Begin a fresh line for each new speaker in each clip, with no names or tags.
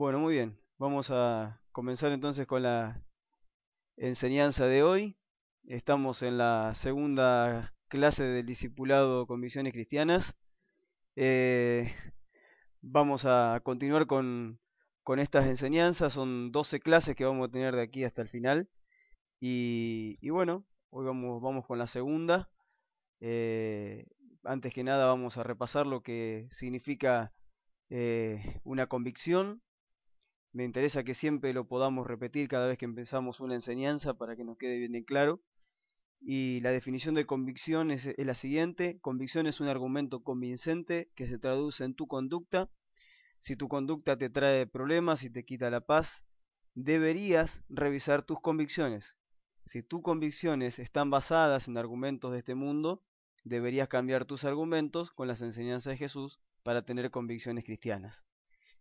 Bueno, muy bien. Vamos a comenzar entonces con la enseñanza de hoy. Estamos en la segunda clase del discipulado con misiones Cristianas. Eh, vamos a continuar con, estas enseñanzas. Son 12 clases que vamos a tener de aquí hasta el final. Y, bueno, hoy vamos, con la segunda. Eh, antes que nada vamos a repasar lo que significa eh, una convicción, me interesa que siempre lo podamos repetir cada vez que empezamos una enseñanza para que nos quede bien claro. Y la definición de convicción es, la siguiente. Convicción es un argumento convincente que se traduce en tu conducta. Si tu conducta te trae problemas y te quita la paz, deberías revisar tus convicciones. Si tus convicciones están basadas en argumentos de este mundo, deberías cambiar tus argumentos con las enseñanzas de Jesús para tener convicciones cristianas.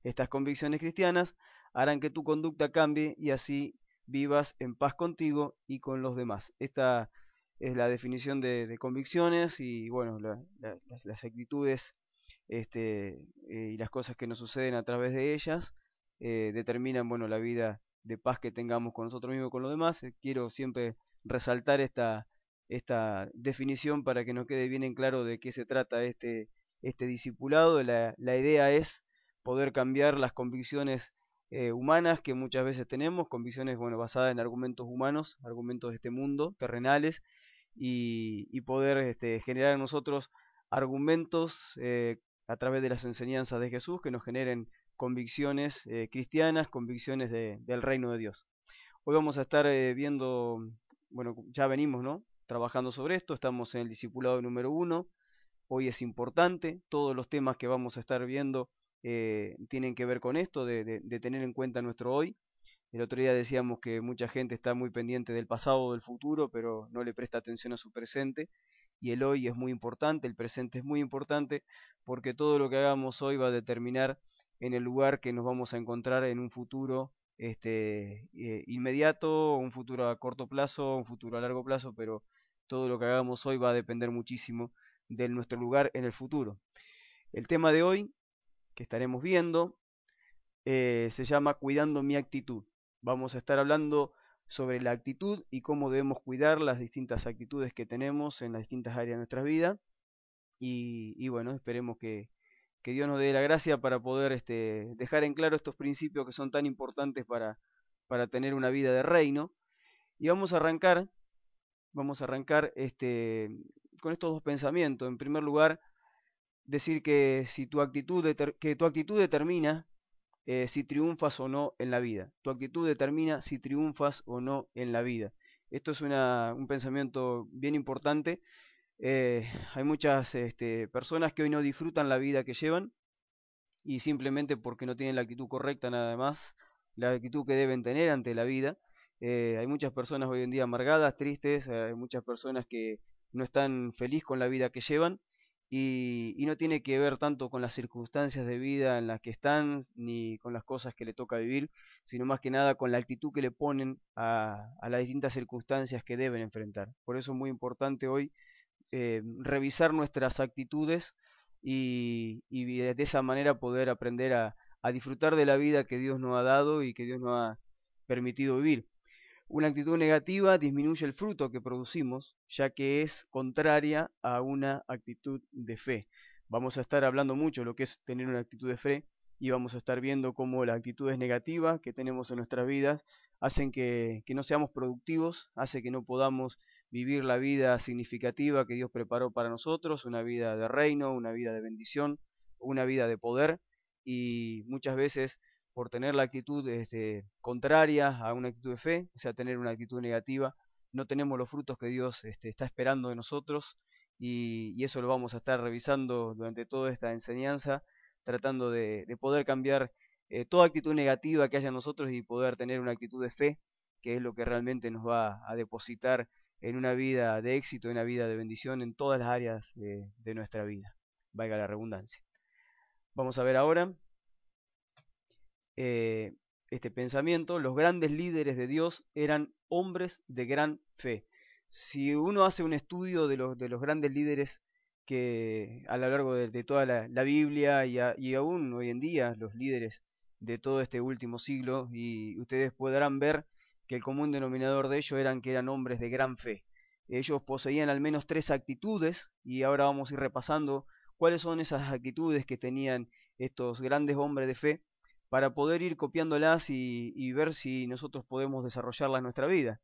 Estas convicciones cristianas harán que tu conducta cambie y así vivas en paz contigo y con los demás. Esta es la definición de, convicciones y bueno, las, actitudes este, eh, y las cosas que nos suceden a través de ellas eh, determinan bueno, la vida de paz que tengamos con nosotros mismos y con los demás. Eh, quiero siempre resaltar esta, esta definición para que nos quede bien en claro de qué se trata este, este discipulado. La, la idea es poder cambiar las convicciones eh, humanas que muchas veces tenemos, convicciones bueno, basadas en argumentos humanos, argumentos de este mundo, terrenales, y, poder este, generar en nosotros argumentos eh, a través de las enseñanzas de Jesús que nos generen convicciones eh, cristianas, convicciones del reino de Dios. Hoy vamos a estar viendo, bueno, ya venimos, ¿no? Trabajando sobre esto, estamos en el discipulado número uno. Hoy es importante, todos los temas que vamos a estar viendo eh, tienen que ver con esto, de, tener en cuenta nuestro hoy. El otro día decíamos que mucha gente está muy pendiente del pasado o del futuro, pero no le presta atención a su presente. Y el hoy es muy importante, el presente es muy importante, porque todo lo que hagamos hoy va a determinar en el lugar que nos vamos a encontrar en un futuro este, eh, inmediato, un futuro a corto plazo, un futuro a largo plazo, pero todo lo que hagamos hoy va a depender muchísimo de nuestro lugar en el futuro. El tema de hoy que estaremos viendo, eh, se llama Cuidando mi actitud. Vamos a estar hablando sobre la actitud y cómo debemos cuidar las distintas actitudes que tenemos en las distintas áreas de nuestra vida. Y, bueno, esperemos que, que, Dios nos dé la gracia para poder este, dejar en claro estos principios que son tan importantes para, para tener una vida de reino. Y vamos a arrancar, vamos a arrancar este, con estos dos pensamientos. En primer lugar, decir que si tu actitud, que tu actitud determina eh, si triunfas o no en la vida. Tu actitud determina si triunfas o no en la vida. Esto es una, un pensamiento bien importante. Eh, hay muchas este, personas que hoy no disfrutan la vida que llevan y simplemente porque no tienen la actitud correcta nada más, la actitud que deben tener ante la vida. Eh, hay muchas personas hoy en día amargadas, tristes, hay muchas personas que no están felices con la vida que llevan y, no tiene que ver tanto con las circunstancias de vida en las que están, ni con las cosas que le toca vivir, sino más que nada con la actitud que le ponen a, las distintas circunstancias que deben enfrentar. Por eso es muy importante hoy eh, revisar nuestras actitudes y, de esa manera poder aprender a disfrutar de la vida que Dios nos ha dado y que Dios nos ha permitido vivir. Una actitud negativa disminuye el fruto que producimos, ya que es contraria a una actitud de fe. Vamos a estar hablando mucho de lo que es tener una actitud de fe y vamos a estar viendo cómo las actitudes negativas que tenemos en nuestras vidas hacen que, que no seamos productivos, hace que no podamos vivir la vida significativa que Dios preparó para nosotros, una vida de reino, una vida de bendición, una vida de poder y muchas veces por tener la actitud este, contraria a una actitud de fe, o sea, tener una actitud negativa, no tenemos los frutos que Dios este, está esperando de nosotros y, eso lo vamos a estar revisando durante toda esta enseñanza, tratando de, poder cambiar eh, toda actitud negativa que haya en nosotros y poder tener una actitud de fe, que es lo que realmente nos va a depositar en una vida de éxito, en una vida de bendición en todas las áreas de, de nuestra vida, valga la redundancia. Vamos a ver ahora eh, este pensamiento, los grandes líderes de Dios eran hombres de gran fe. Si uno hace un estudio de los, de los grandes líderes que a lo largo de, toda la, Biblia y aún hoy en día los líderes de todo este último siglo, y ustedes podrán ver que el común denominador de ellos eran que eran hombres de gran fe. Ellos poseían al menos tres actitudes, y ahora vamos a ir repasando cuáles son esas actitudes que tenían estos grandes hombres de fe para poder ir copiándolas y, ver si nosotros podemos desarrollarlas en nuestra vida.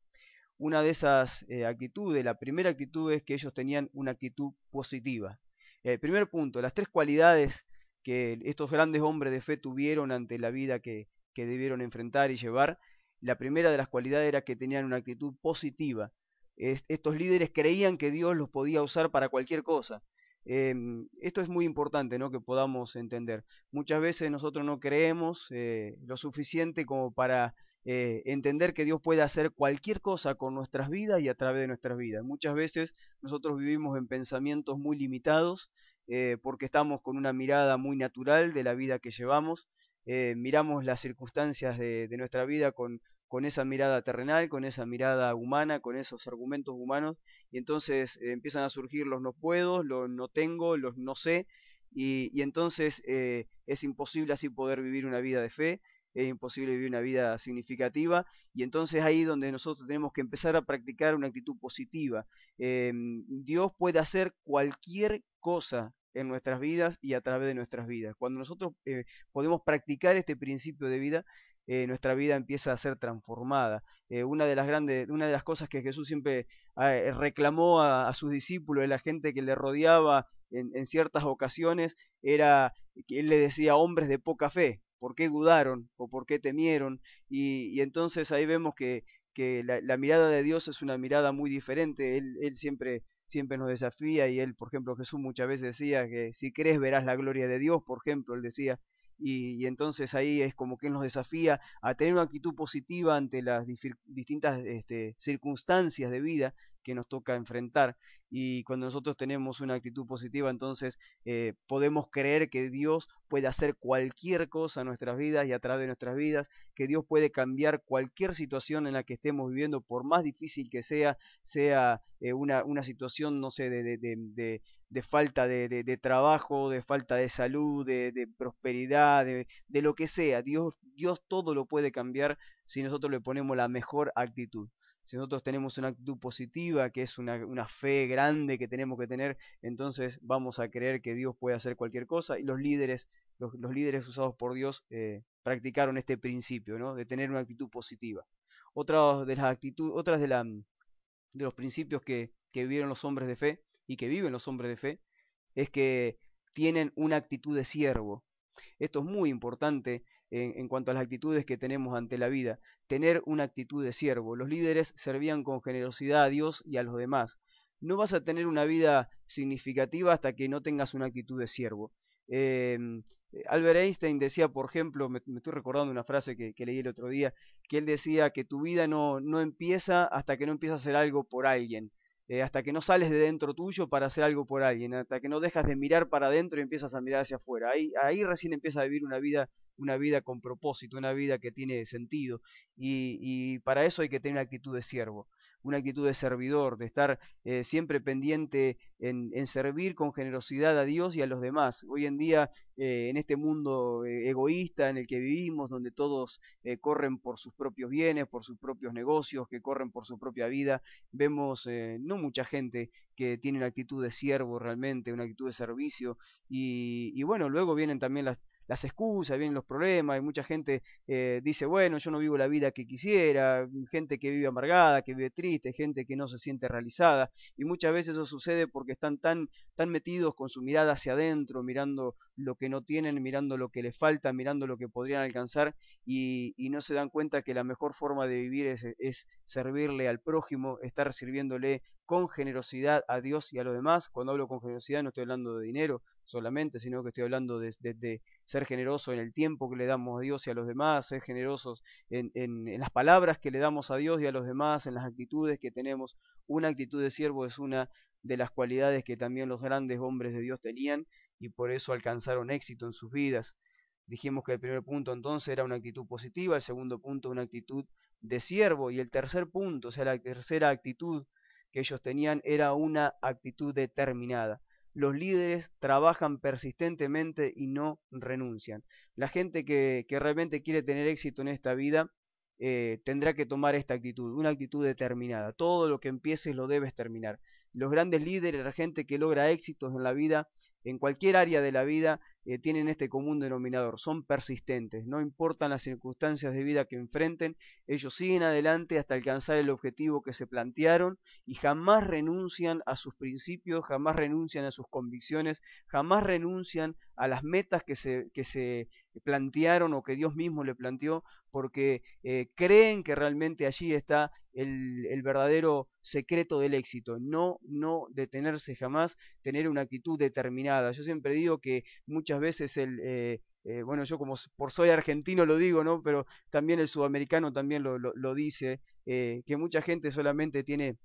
Una de esas eh, actitudes, la primera actitud es que ellos tenían una actitud positiva. El eh, primer punto, las tres cualidades que estos grandes hombres de fe tuvieron ante la vida que, debieron enfrentar y llevar, la primera de las cualidades era que tenían una actitud positiva. estos líderes creían que Dios los podía usar para cualquier cosa. Em, esto es muy importante ¿no? que podamos entender. Muchas veces nosotros no creemos eh, lo suficiente como para eh, entender que Dios puede hacer cualquier cosa con nuestras vidas y a través de nuestras vidas. Muchas veces nosotros vivimos en pensamientos muy limitados eh, porque estamos con una mirada muy natural de la vida que llevamos. miramos las circunstancias de nuestra vida con con esa mirada terrenal, con esa mirada humana, con esos argumentos humanos, y entonces eh, empiezan a surgir los no puedo, los no tengo, los no sé, y, entonces eh, es imposible así poder vivir una vida de fe, es imposible vivir una vida significativa, y entonces ahí donde nosotros tenemos que empezar a practicar una actitud positiva. Eh, Dios puede hacer cualquier cosa en nuestras vidas y a través de nuestras vidas. Cuando nosotros podemos practicar este principio de vida, eh, nuestra vida empieza a ser transformada. Eh, una, de las grandes, una de las cosas que Jesús siempre eh, reclamó a, sus discípulos, a la gente que le rodeaba en, ciertas ocasiones, era que él le decía hombres de poca fe, ¿por qué dudaron o por qué temieron? Y, entonces ahí vemos que, la, mirada de Dios es una mirada muy diferente, él, él siempre siempre nos desafía y él, por ejemplo, Jesús muchas veces decía que si crees verás la gloria de Dios, por ejemplo, él decía, y, entonces ahí es como que nos desafía a tener una actitud positiva ante las distintas este, circunstancias de vida que nos toca enfrentar. Y cuando nosotros tenemos una actitud positiva, entonces eh, podemos creer que Dios puede hacer cualquier cosa en nuestras vidas y a través de nuestras vidas, que Dios puede cambiar cualquier situación en la que estemos viviendo, por más difícil que sea, sea eh, una, una situación, no sé, de de falta de, de, trabajo, de falta de salud, de, prosperidad, de, lo que sea. Dios, Dios todo lo puede cambiar si nosotros le ponemos la mejor actitud. Si nosotros tenemos una actitud positiva, que es una, una fe grande que tenemos que tener, entonces vamos a creer que Dios puede hacer cualquier cosa. Y los líderes, los, líderes usados por Dios eh, practicaron este principio, ¿no? De tener una actitud positiva. Otras de las actitud, otras de, la, de los principios que, que vivieron los hombres de fe y que viven los hombres de fe es que tienen una actitud de siervo. Esto es muy importante en, cuanto a las actitudes que tenemos ante la vida, tener una actitud de siervo. Los líderes servían con generosidad a Dios y a los demás. No vas a tener una vida significativa hasta que no tengas una actitud de siervo. Em, Albert Einstein decía, por ejemplo, me, estoy recordando una frase que, leí el otro día, que él decía que tu vida no, no empieza hasta que no empiezas a hacer algo por alguien. Eh, hasta que no sales de dentro tuyo para hacer algo por alguien, hasta que no dejas de mirar para adentro y empiezas a mirar hacia afuera. Ahí, ahí recién empieza a vivir una vida, una vida con propósito, una vida que tiene sentido. Y, y para eso hay que tener una actitud de siervo una actitud de servidor, de estar eh, siempre pendiente en, servir con generosidad a Dios y a los demás. Hoy en día, eh, en este mundo eh, egoísta en el que vivimos, donde todos corren por sus propios bienes, por sus propios negocios, que corren por su propia vida, vemos no mucha gente que tiene una actitud de siervo realmente, una actitud de servicio. y bueno, luego vienen también las las excusas, vienen los problemas, y mucha gente eh, dice, bueno, yo no vivo la vida que quisiera, mm, gente que vive amargada, que vive triste, gente que no se siente realizada, y muchas veces eso sucede porque están tan, tan metidos con su mirada hacia adentro, mirando lo que no tienen, mirando lo que les falta, mirando lo que podrían alcanzar, y, y no se dan cuenta que la mejor forma de vivir es, es servirle al prójimo, estar sirviéndole con generosidad a Dios y a los demás. Cuando hablo con generosidad no estoy hablando de dinero solamente, sino que estoy hablando de, ser generoso en el tiempo que le damos a Dios y a los demás, ser generosos en, en, las palabras que le damos a Dios y a los demás, en las actitudes que tenemos. Una actitud de siervo es una de las cualidades que también los grandes hombres de Dios tenían y por eso alcanzaron éxito en sus vidas. Dijimos que el primer punto entonces era una actitud positiva, el segundo punto una actitud de siervo y el tercer punto, o sea, la tercera actitud que ellos tenían era una actitud determinada. Los líderes trabajan persistentemente y no renuncian. La gente que, realmente quiere tener éxito en esta vida eh, tendrá que tomar esta actitud, una actitud determinada. Todo lo que empieces lo debes terminar. Los grandes líderes, la gente que logra éxitos en la vida, en cualquier área de la vida, eh, tienen este común denominador, son persistentes, no importan las circunstancias de vida que enfrenten, ellos siguen adelante hasta alcanzar el objetivo que se plantearon y jamás renuncian a sus principios, jamás renuncian a sus convicciones, jamás renuncian a las metas que se, que se plantearon o que Dios mismo le planteó, porque eh, creen que realmente allí está el, verdadero secreto del éxito, no, no detenerse jamás, tener una actitud determinada. Yo siempre digo que muchas veces el... Eh, eh, bueno, yo como por soy argentino lo digo, ¿no? Pero también el sudamericano también lo, lo dice, que mucha gente solamente tiene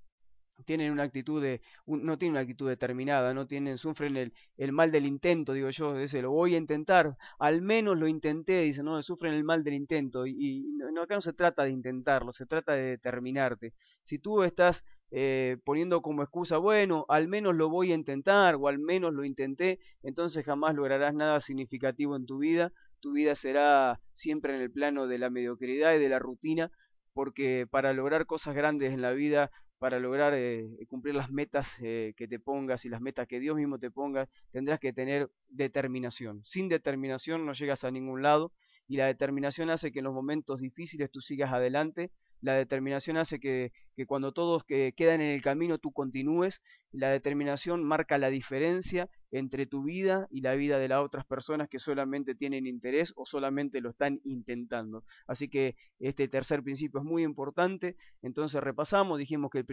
tienen una actitud de, no tienen una actitud determinada, no tienen, sufren el, el mal del intento, digo yo, es lo voy a intentar, al menos lo intenté, dice no, sufren el mal del intento, y, no, acá no se trata de intentarlo, se trata de determinarte. Si tú estás eh, poniendo como excusa, bueno, al menos lo voy a intentar, o al menos lo intenté, entonces jamás lograrás nada significativo en tu vida, tu vida será siempre en el plano de la mediocridad y de la rutina, porque para lograr cosas grandes en la vida para lograr eh, cumplir las metas eh, que te pongas y las metas que Dios mismo te ponga, tendrás que tener determinación. Sin determinación no llegas a ningún lado y la determinación hace que en los momentos difíciles tú sigas adelante, la determinación hace que, cuando todos quedan en el camino tú continúes, la determinación marca la diferencia entre tu vida y la vida de las otras personas que solamente tienen interés o solamente lo están intentando. Así que este tercer principio es muy importante. Entonces repasamos, dijimos que el,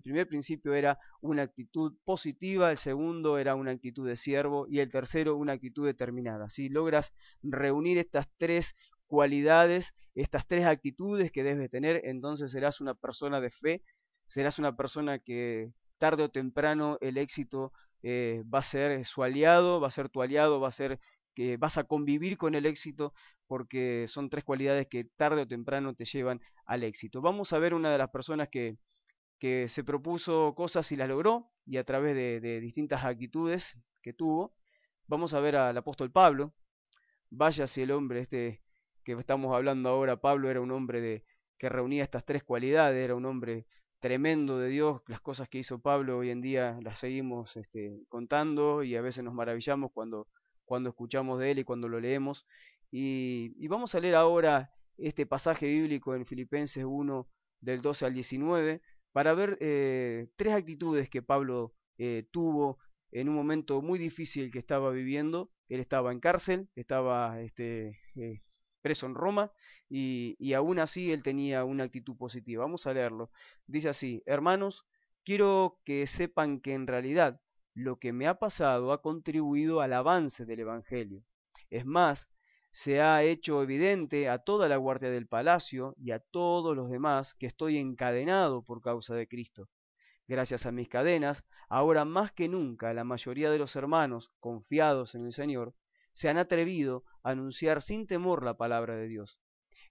primer principio era una actitud positiva, el segundo era una actitud de siervo y el tercero una actitud determinada. Si logras reunir estas tres cualidades, estas tres actitudes que debes tener, entonces serás una persona de fe, serás una persona que tarde o temprano el éxito eh, va a ser eh, su aliado, va a ser tu aliado, va a ser que vas a convivir con el éxito porque son tres cualidades que tarde o temprano te llevan al éxito. Vamos a ver una de las personas que, que se propuso cosas y las logró y a través de, de distintas actitudes que tuvo. Vamos a ver al apóstol Pablo. Vaya si el hombre este que estamos hablando ahora, Pablo era un hombre de, que reunía estas tres cualidades, era un hombre tremendo de Dios, las cosas que hizo Pablo hoy en día las seguimos este, contando y a veces nos maravillamos cuando, cuando escuchamos de él y cuando lo leemos. Y, vamos a leer ahora este pasaje bíblico en Filipenses 1 del 12 al 19 para ver eh, tres actitudes que Pablo eh, tuvo en un momento muy difícil que estaba viviendo. Él estaba en cárcel, estaba este, eh, preso en Roma y, aún así él tenía una actitud positiva. Vamos a leerlo. Dice así, hermanos, quiero que sepan que en realidad lo que me ha pasado ha contribuido al avance del Evangelio. Es más, se ha hecho evidente a toda la guardia del palacio y a todos los demás que estoy encadenado por causa de Cristo. Gracias a mis cadenas, ahora más que nunca la mayoría de los hermanos, confiados en el Señor, se han atrevido anunciar sin temor la palabra de Dios.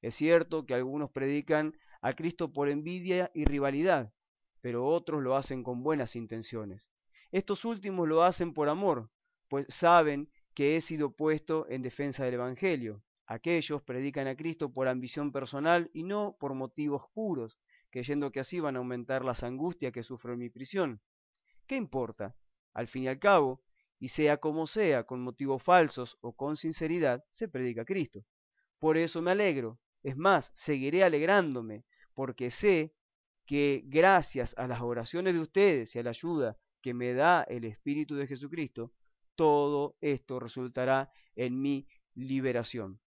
Es cierto que algunos predican a Cristo por envidia y rivalidad, pero otros lo hacen con buenas intenciones. Estos últimos lo hacen por amor, pues saben que he sido puesto en defensa del Evangelio. Aquellos predican a Cristo por ambición personal y no por motivos puros, creyendo que así van a aumentar las angustias que sufro en mi prisión. ¿Qué importa? Al fin y al cabo, y sea como sea, con motivos falsos o con sinceridad, se predica Cristo. Por eso me alegro, es más, seguiré alegrándome, porque sé que gracias a las oraciones de ustedes y a la ayuda que me da el Espíritu de Jesucristo, todo esto resultará en mi liberación.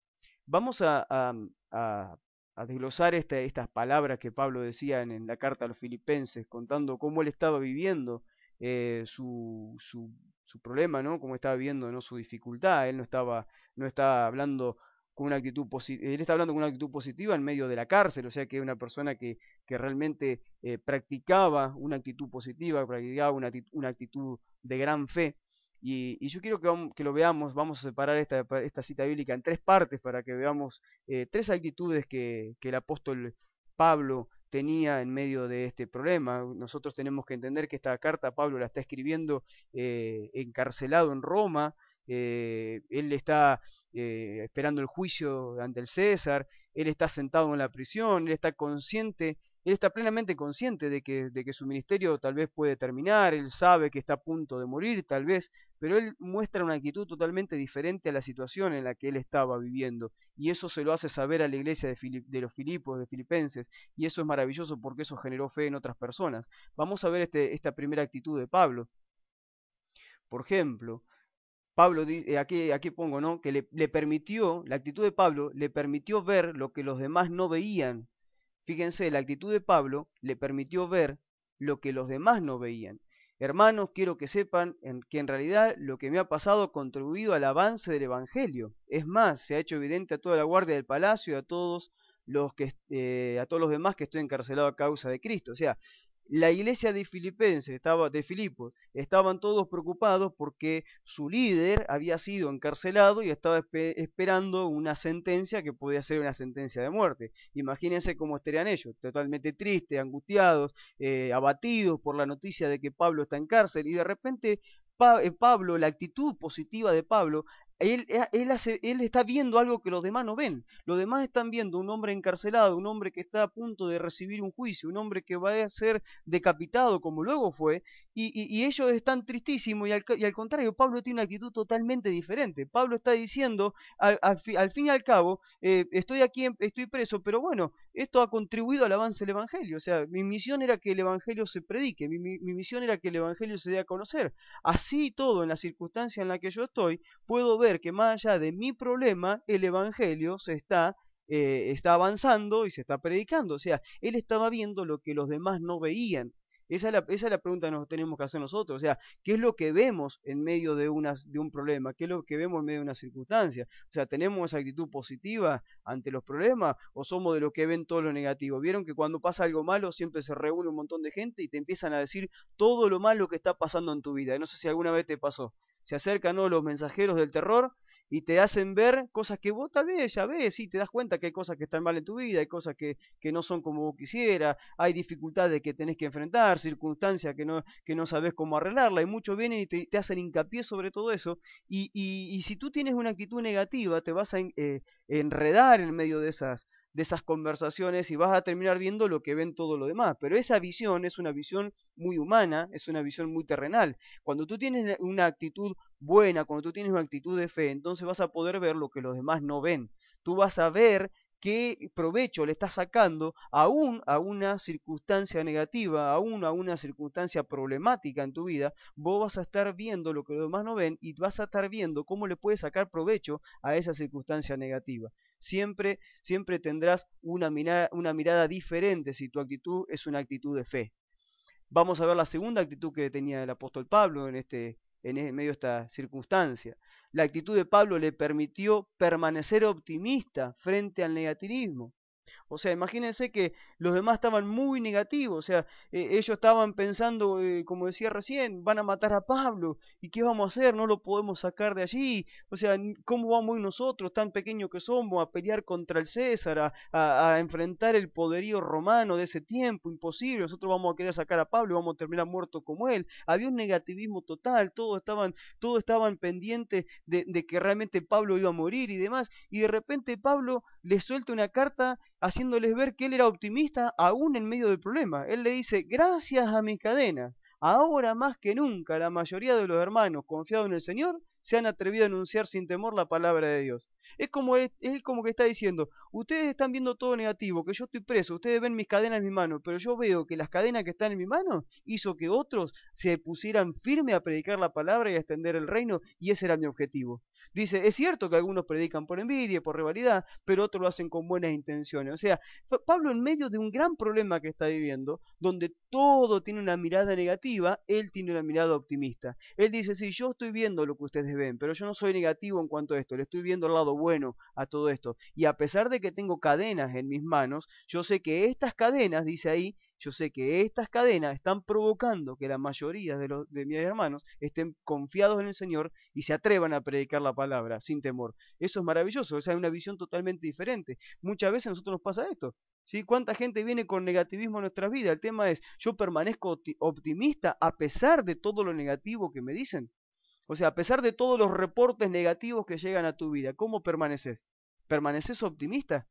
Vamos a, mm, desglosar estas palabras que Pablo decía en, la carta a los filipenses, contando cómo él estaba viviendo eh, su, su su problema, ¿no? Como estaba viendo ¿no? Su dificultad, él no estaba, no estaba hablando con una actitud positiva, eh, él está hablando con una actitud positiva en medio de la cárcel, o sea que una persona que, realmente eh, practicaba una actitud positiva, practicaba una actitud, una actitud de gran fe. Y, yo quiero que, lo veamos, vamos a separar esta, cita bíblica en tres partes para que veamos eh, tres actitudes que, que el apóstol Pablo tenía en medio de este problema. Nosotros tenemos que entender que esta carta Pablo la está escribiendo eh, encarcelado en Roma, eh, él está eh, esperando el juicio ante el César, él está sentado en la prisión, él está consciente él está plenamente consciente de que, de que su ministerio tal vez puede terminar, él sabe que está a punto de morir, tal vez, pero él muestra una actitud totalmente diferente a la situación en la que él estaba viviendo, y eso se lo hace saber a la iglesia de, de los Filipos, de Filipenses, y eso es maravilloso porque eso generó fe en otras personas. Vamos a ver este, esta primera actitud de Pablo. Por ejemplo, Pablo dice, eh, aquí, pongo, ¿no? Que le permitió, la actitud de Pablo le permitió ver lo que los demás no veían Fíjense, la actitud de Pablo le permitió ver lo que los demás no veían. Hermanos, quiero que sepan en que en realidad lo que me ha pasado ha contribuido al avance del Evangelio. Es más, se ha hecho evidente a toda la guardia del palacio y a todos los que eh, a todos los demás que estoy encarcelado a causa de Cristo. O sea, la iglesia de Filipenses, estaba, de Filipos, estaban todos preocupados porque su líder había sido encarcelado y estaba esperando una sentencia que podía ser una sentencia de muerte. Imagínense cómo estarían ellos, totalmente tristes, angustiados, eh, abatidos por la noticia de que Pablo está en cárcel y de repente eh, Pablo, la actitud positiva de Pablo eh, él, está viendo algo que los demás no ven. Los demás están viendo un hombre encarcelado, un hombre que está a punto de recibir un juicio, un hombre que va a ser decapitado como luego fue, y, ellos están tristísimos y al, contrario, Pablo tiene una actitud totalmente diferente. Pablo está diciendo, al, fin y al cabo, eh, estoy aquí, estoy preso, pero bueno, esto ha contribuido al avance del Evangelio. O sea, mi misión era que el Evangelio se predique, mi, misión era que el Evangelio se dé a conocer. Así todo, en la circunstancia en la que yo estoy, puedo ver que más allá de mi problema, el Evangelio se está, eh, está avanzando y se está predicando. O sea, él estaba viendo lo que los demás no veían. Esa es, la, la pregunta que nos tenemos que hacer nosotros. O sea, ¿qué es lo que vemos en medio de, de un problema? ¿Qué es lo que vemos en medio de una circunstancia? O sea, ¿tenemos esa actitud positiva ante los problemas o somos de los que ven todo lo negativo? Vieron que cuando pasa algo malo siempre se reúne un montón de gente y te empiezan a decir todo lo malo que está pasando en tu vida. no sé si alguna vez te pasó. Se acercan los mensajeros del terror y te hacen ver cosas que vos tal vez ya ves, y te das cuenta que hay cosas que están mal en tu vida, hay cosas que, no son como vos quisieras, hay dificultades que tenés que enfrentar, circunstancias que no, que no sabes cómo arreglarla, y mucho viene y te, hacen hincapié sobre todo eso, y, y, si tú tienes una actitud negativa, te vas a eh, enredar en medio de esas de esas conversaciones y vas a terminar viendo lo que ven todo lo demás. Pero esa visión es una visión muy humana, es una visión muy terrenal. Cuando tú tienes una actitud buena, cuando tú tienes una actitud de fe, entonces vas a poder ver lo que los demás no ven. Tú vas a ver qué provecho le estás sacando aún a una circunstancia negativa, aún a una circunstancia problemática en tu vida, vos vas a estar viendo lo que los demás no ven y vas a estar viendo cómo le puedes sacar provecho a esa circunstancia negativa. Siempre, siempre tendrás una mirada, una mirada diferente si tu actitud es una actitud de fe. Vamos a ver la segunda actitud que tenía el apóstol Pablo en este en medio de esta circunstancia. La actitud de Pablo le permitió permanecer optimista frente al negativismo. O sea, imagínense que los demás estaban muy negativos, o sea, eh, ellos estaban pensando, eh, como decía recién, van a matar a Pablo, ¿y qué vamos a hacer? No lo podemos sacar de allí, o sea, ¿cómo vamos nosotros, tan pequeños que somos, a pelear contra el César, a, enfrentar el poderío romano de ese tiempo? Imposible, nosotros vamos a querer sacar a Pablo y vamos a terminar muerto como él. Había un negativismo total, todos estaban, todos estaban pendientes de, de que realmente Pablo iba a morir y demás, y de repente Pablo le suelta una carta haciéndoles ver que él era optimista aún en medio del problema. Él le dice, gracias a mis cadenas, ahora más que nunca la mayoría de los hermanos confiados en el Señor se han atrevido a anunciar sin temor la palabra de Dios. Es como él, como que está diciendo, ustedes están viendo todo negativo, que yo estoy preso, ustedes ven mis cadenas en mi mano, pero yo veo que las cadenas que están en mi mano hizo que otros se pusieran firmes a predicar la palabra y a extender el reino, y ese era mi objetivo. Dice, es cierto que algunos predican por envidia, y por rivalidad, pero otros lo hacen con buenas intenciones. O sea, Pablo en medio de un gran problema que está viviendo, donde todo tiene una mirada negativa, él tiene una mirada optimista. Él dice, sí, yo estoy viendo lo que ustedes ven, pero yo no soy negativo en cuanto a esto, le estoy viendo el lado bueno a todo esto. Y a pesar de que tengo cadenas en mis manos, yo sé que estas cadenas, dice ahí, yo sé que estas cadenas están provocando que la mayoría de, mis hermanos estén confiados en el Señor y se atrevan a predicar la palabra sin temor. Eso es maravilloso, o sea, hay una visión totalmente diferente. Muchas veces a nosotros nos pasa esto. ¿Sí? ¿Cuánta gente viene con negativismo en nuestras vidas? El tema es, yo permanezco optimista a pesar de todo lo negativo que me dicen. O sea, a pesar de todos los reportes negativos que llegan a tu vida, ¿cómo permaneces? ¿Permaneces optimista?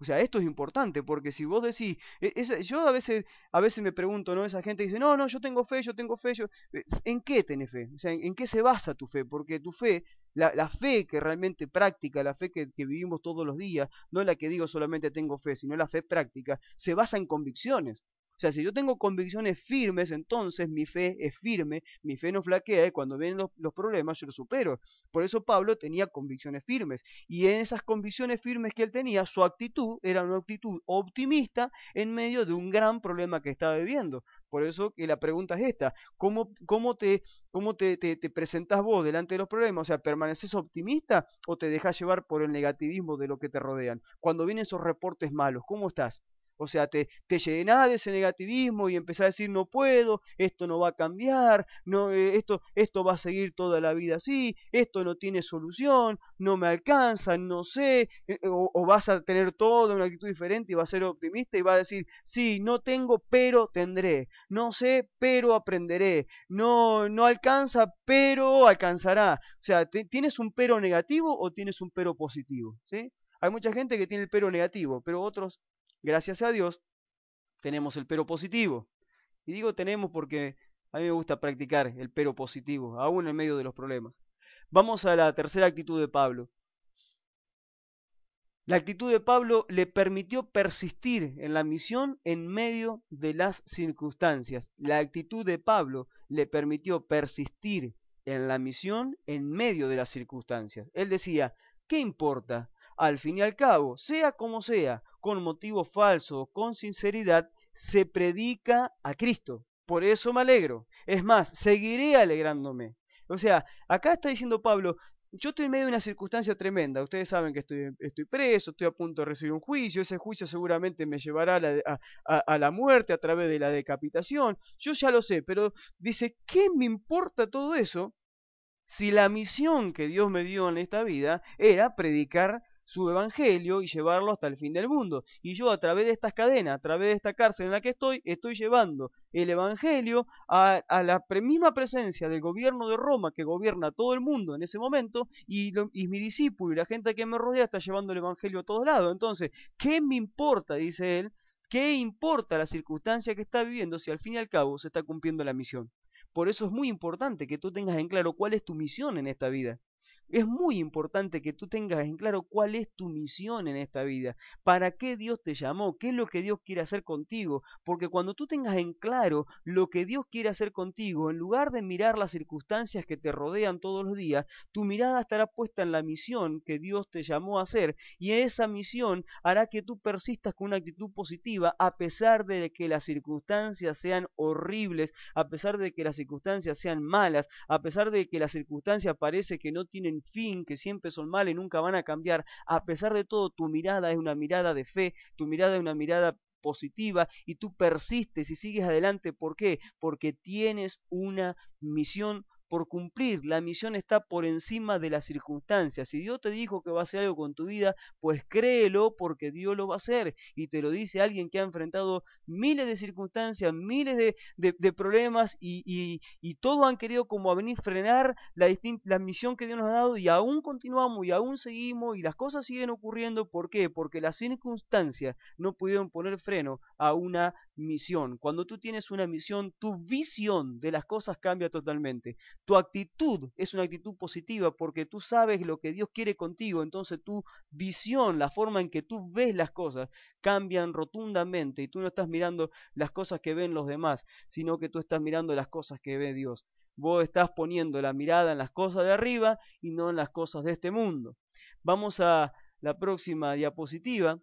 O sea, esto es importante, porque si vos decís, e, yo a veces, a veces me pregunto, ¿no? Esa gente dice, no, no, yo tengo fe, yo tengo fe, eh, ¿en qué tenés fe? O sea, ¿en, qué se basa tu fe? Porque tu fe, la, fe que realmente práctica, la fe que, vivimos todos los días, no es la que digo solamente tengo fe, sino la fe práctica, se basa en convicciones, o sea, si yo tengo convicciones firmes, entonces mi fe es firme, mi fe no flaquea y cuando vienen los, problemas yo los supero. Por eso Pablo tenía convicciones firmes. Y en esas convicciones firmes que él tenía, su actitud era una actitud optimista en medio de un gran problema que estaba viviendo. Por eso que la pregunta es esta, ¿cómo, cómo, te, cómo te, te presentás vos delante de los problemas? O sea, ¿permaneces optimista o te dejas llevar por el negativismo de lo que te rodean? Cuando vienen esos reportes malos, ¿cómo estás? O sea, te, te llenás de ese negativismo y empezás a decir no puedo, esto no va a cambiar, no, eh, esto, esto va a seguir toda la vida así, esto no tiene solución, no me alcanza, no sé, eh, o, vas a tener toda una actitud diferente y vas a ser optimista y vas a decir, sí, no tengo, pero tendré, no sé, pero aprenderé, no, no alcanza, pero alcanzará. O sea, ¿tienes un pero negativo o tienes un pero positivo? ¿sí? Hay mucha gente que tiene el pero negativo, pero otros gracias a Dios, tenemos el pero positivo. Y digo tenemos porque a mí me gusta practicar el pero positivo, aún en medio de los problemas. Vamos a la tercera actitud de Pablo. La actitud de Pablo le permitió persistir en la misión en medio de las circunstancias. La actitud de Pablo le permitió persistir en la misión en medio de las circunstancias. Él decía, ¿qué importa? Al fin y al cabo, sea como sea, con motivo falso o con sinceridad, se predica a Cristo. Por eso me alegro. Es más, seguiré alegrándome. O sea, acá está diciendo Pablo, yo estoy en medio de una circunstancia tremenda. Ustedes saben que estoy, estoy preso, estoy a punto de recibir un juicio. Ese juicio seguramente me llevará a la, a la muerte a través de la decapitación. Yo ya lo sé, pero dice, ¿qué me importa todo eso si la misión que Dios me dio en esta vida era predicar su evangelio y llevarlo hasta el fin del mundo. Y yo a través de estas cadenas, a través de esta cárcel en la que estoy, estoy llevando el evangelio a, la misma presencia del gobierno de Roma que gobierna todo el mundo en ese momento y, y mi discípulo y la gente que me rodea está llevando el evangelio a todos lados. Entonces, ¿qué me importa? dice él. ¿Qué importa la circunstancia que está viviendo si al fin y al cabo se está cumpliendo la misión? Por eso es muy importante que tú tengas en claro cuál es tu misión en esta vida. Es muy importante que tú tengas en claro cuál es tu misión en esta vida, para qué Dios te llamó, qué es lo que Dios quiere hacer contigo, porque cuando tú tengas en claro lo que Dios quiere hacer contigo, en lugar de mirar las circunstancias que te rodean todos los días, tu mirada estará puesta en la misión que Dios te llamó a hacer y esa misión hará que tú persistas con una actitud positiva a pesar de que las circunstancias sean horribles, a pesar de que las circunstancias sean malas, a pesar de que las circunstancias parece que no tienen fin, que siempre son males, y nunca van a cambiar, a pesar de todo tu mirada es una mirada de fe, tu mirada es una mirada positiva y tú persistes y sigues adelante. ¿Por qué? Porque tienes una misión por cumplir. La misión está por encima de las circunstancias. Si Dios te dijo que va a hacer algo con tu vida, pues créelo porque Dios lo va a hacer. Y te lo dice alguien que ha enfrentado miles de circunstancias, miles de, problemas y, y, todos han querido como a venir frenar la, la misión que Dios nos ha dado y aún continuamos y aún seguimos y las cosas siguen ocurriendo. ¿Por qué? Porque las circunstancias no pudieron poner freno a una misión. Cuando tú tienes una misión, tu visión de las cosas cambia totalmente. Tu actitud es una actitud positiva porque tú sabes lo que Dios quiere contigo. Entonces tu visión, la forma en que tú ves las cosas, cambian rotundamente y tú no estás mirando las cosas que ven los demás, sino que tú estás mirando las cosas que ve Dios. Vos estás poniendo la mirada en las cosas de arriba y no en las cosas de este mundo. Vamos a la próxima diapositiva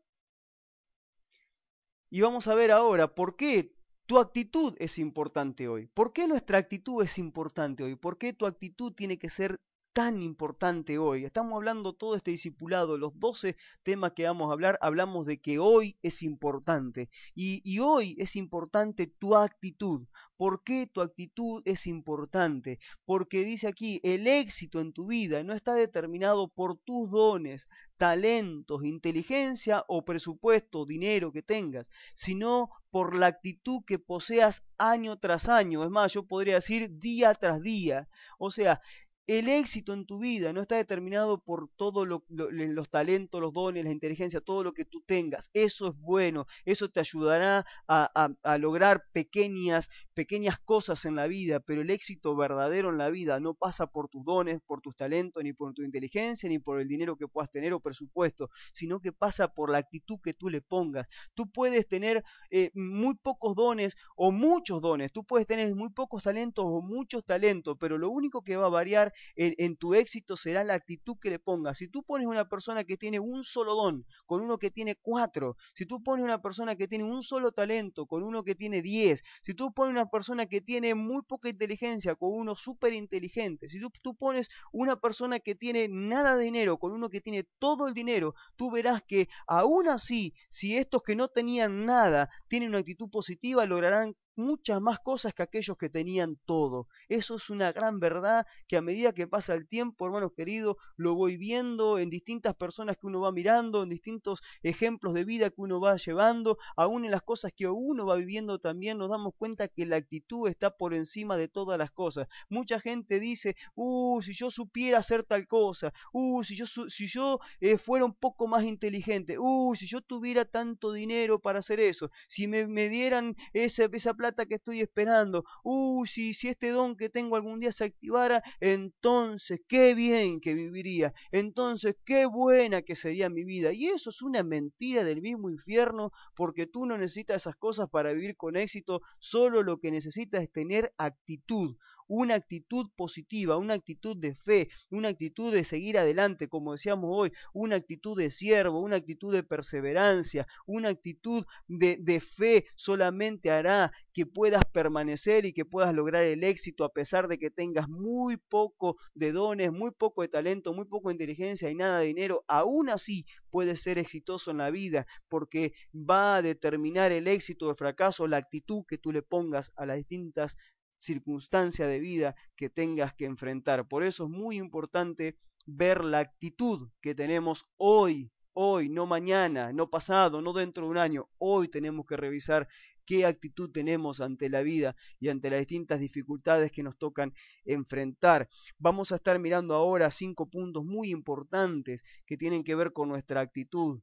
y vamos a ver ahora por qué tu actitud es importante hoy. ¿Por qué nuestra actitud es importante hoy? ¿Por qué tu actitud tiene que ser tan importante hoy. Estamos hablando todo este discipulado, los 12 temas que vamos a hablar, hablamos de que hoy es importante. Y, y, hoy es importante tu actitud. ¿Por qué tu actitud es importante? Porque dice aquí, el éxito en tu vida no está determinado por tus dones, talentos, inteligencia o presupuesto, dinero que tengas, sino por la actitud que poseas año tras año. Es más, yo podría decir día tras día. O sea, el éxito en tu vida no está determinado por todos lo, los talentos, los dones, la inteligencia, todo lo que tú tengas. Eso es bueno, eso te ayudará a, lograr pequeñas, pequeñas cosas en la vida, pero el éxito verdadero en la vida no pasa por tus dones, por tus talentos, ni por tu inteligencia, ni por el dinero que puedas tener o presupuesto, sino que pasa por la actitud que tú le pongas. Tú puedes tener eh, muy pocos dones o muchos dones, tú puedes tener muy pocos talentos o muchos talentos, pero lo único que va a variar en, tu éxito será la actitud que le pongas. Si tú pones una persona que tiene un solo don con uno que tiene cuatro, si tú pones una persona que tiene un solo talento con uno que tiene diez, si tú pones una persona que tiene muy poca inteligencia con uno súper inteligente, si tú, tú pones una persona que tiene nada de dinero con uno que tiene todo el dinero, tú verás que aún así, si estos que no tenían nada tienen una actitud positiva, lograrán muchas más cosas que aquellos que tenían todo. Eso es una gran verdad que a medida que pasa el tiempo, hermanos queridos, lo voy viendo en distintas personas que uno va mirando, en distintos ejemplos de vida que uno va llevando, aún en las cosas que uno va viviendo también nos damos cuenta que la actitud está por encima de todas las cosas. Mucha gente dice, uh, si yo supiera hacer tal cosa, uh, si yo, si yo eh, fuera un poco más inteligente, uh, si yo tuviera tanto dinero para hacer eso, si me, dieran ese que estoy esperando. Uy, si, si este don que tengo algún día se activara, entonces qué bien que viviría, entonces qué buena que sería mi vida. Y eso es una mentira del mismo infierno, porque tú no necesitas esas cosas para vivir con éxito, solo lo que necesitas es tener actitud una actitud positiva, una actitud de fe, una actitud de seguir adelante, como decíamos hoy, una actitud de siervo, una actitud de perseverancia, una actitud de, fe solamente hará que puedas permanecer y que puedas lograr el éxito a pesar de que tengas muy poco de dones, muy poco de talento, muy poco de inteligencia y nada de dinero, aún así puedes ser exitoso en la vida porque va a determinar el éxito o el fracaso la actitud que tú le pongas a las distintas circunstancia de vida que tengas que enfrentar. Por eso es muy importante ver la actitud que tenemos hoy, hoy, no mañana, no pasado, no dentro de un año. Hoy tenemos que revisar qué actitud tenemos ante la vida y ante las distintas dificultades que nos tocan enfrentar. Vamos a estar mirando ahora cinco puntos muy importantes que tienen que ver con nuestra actitud.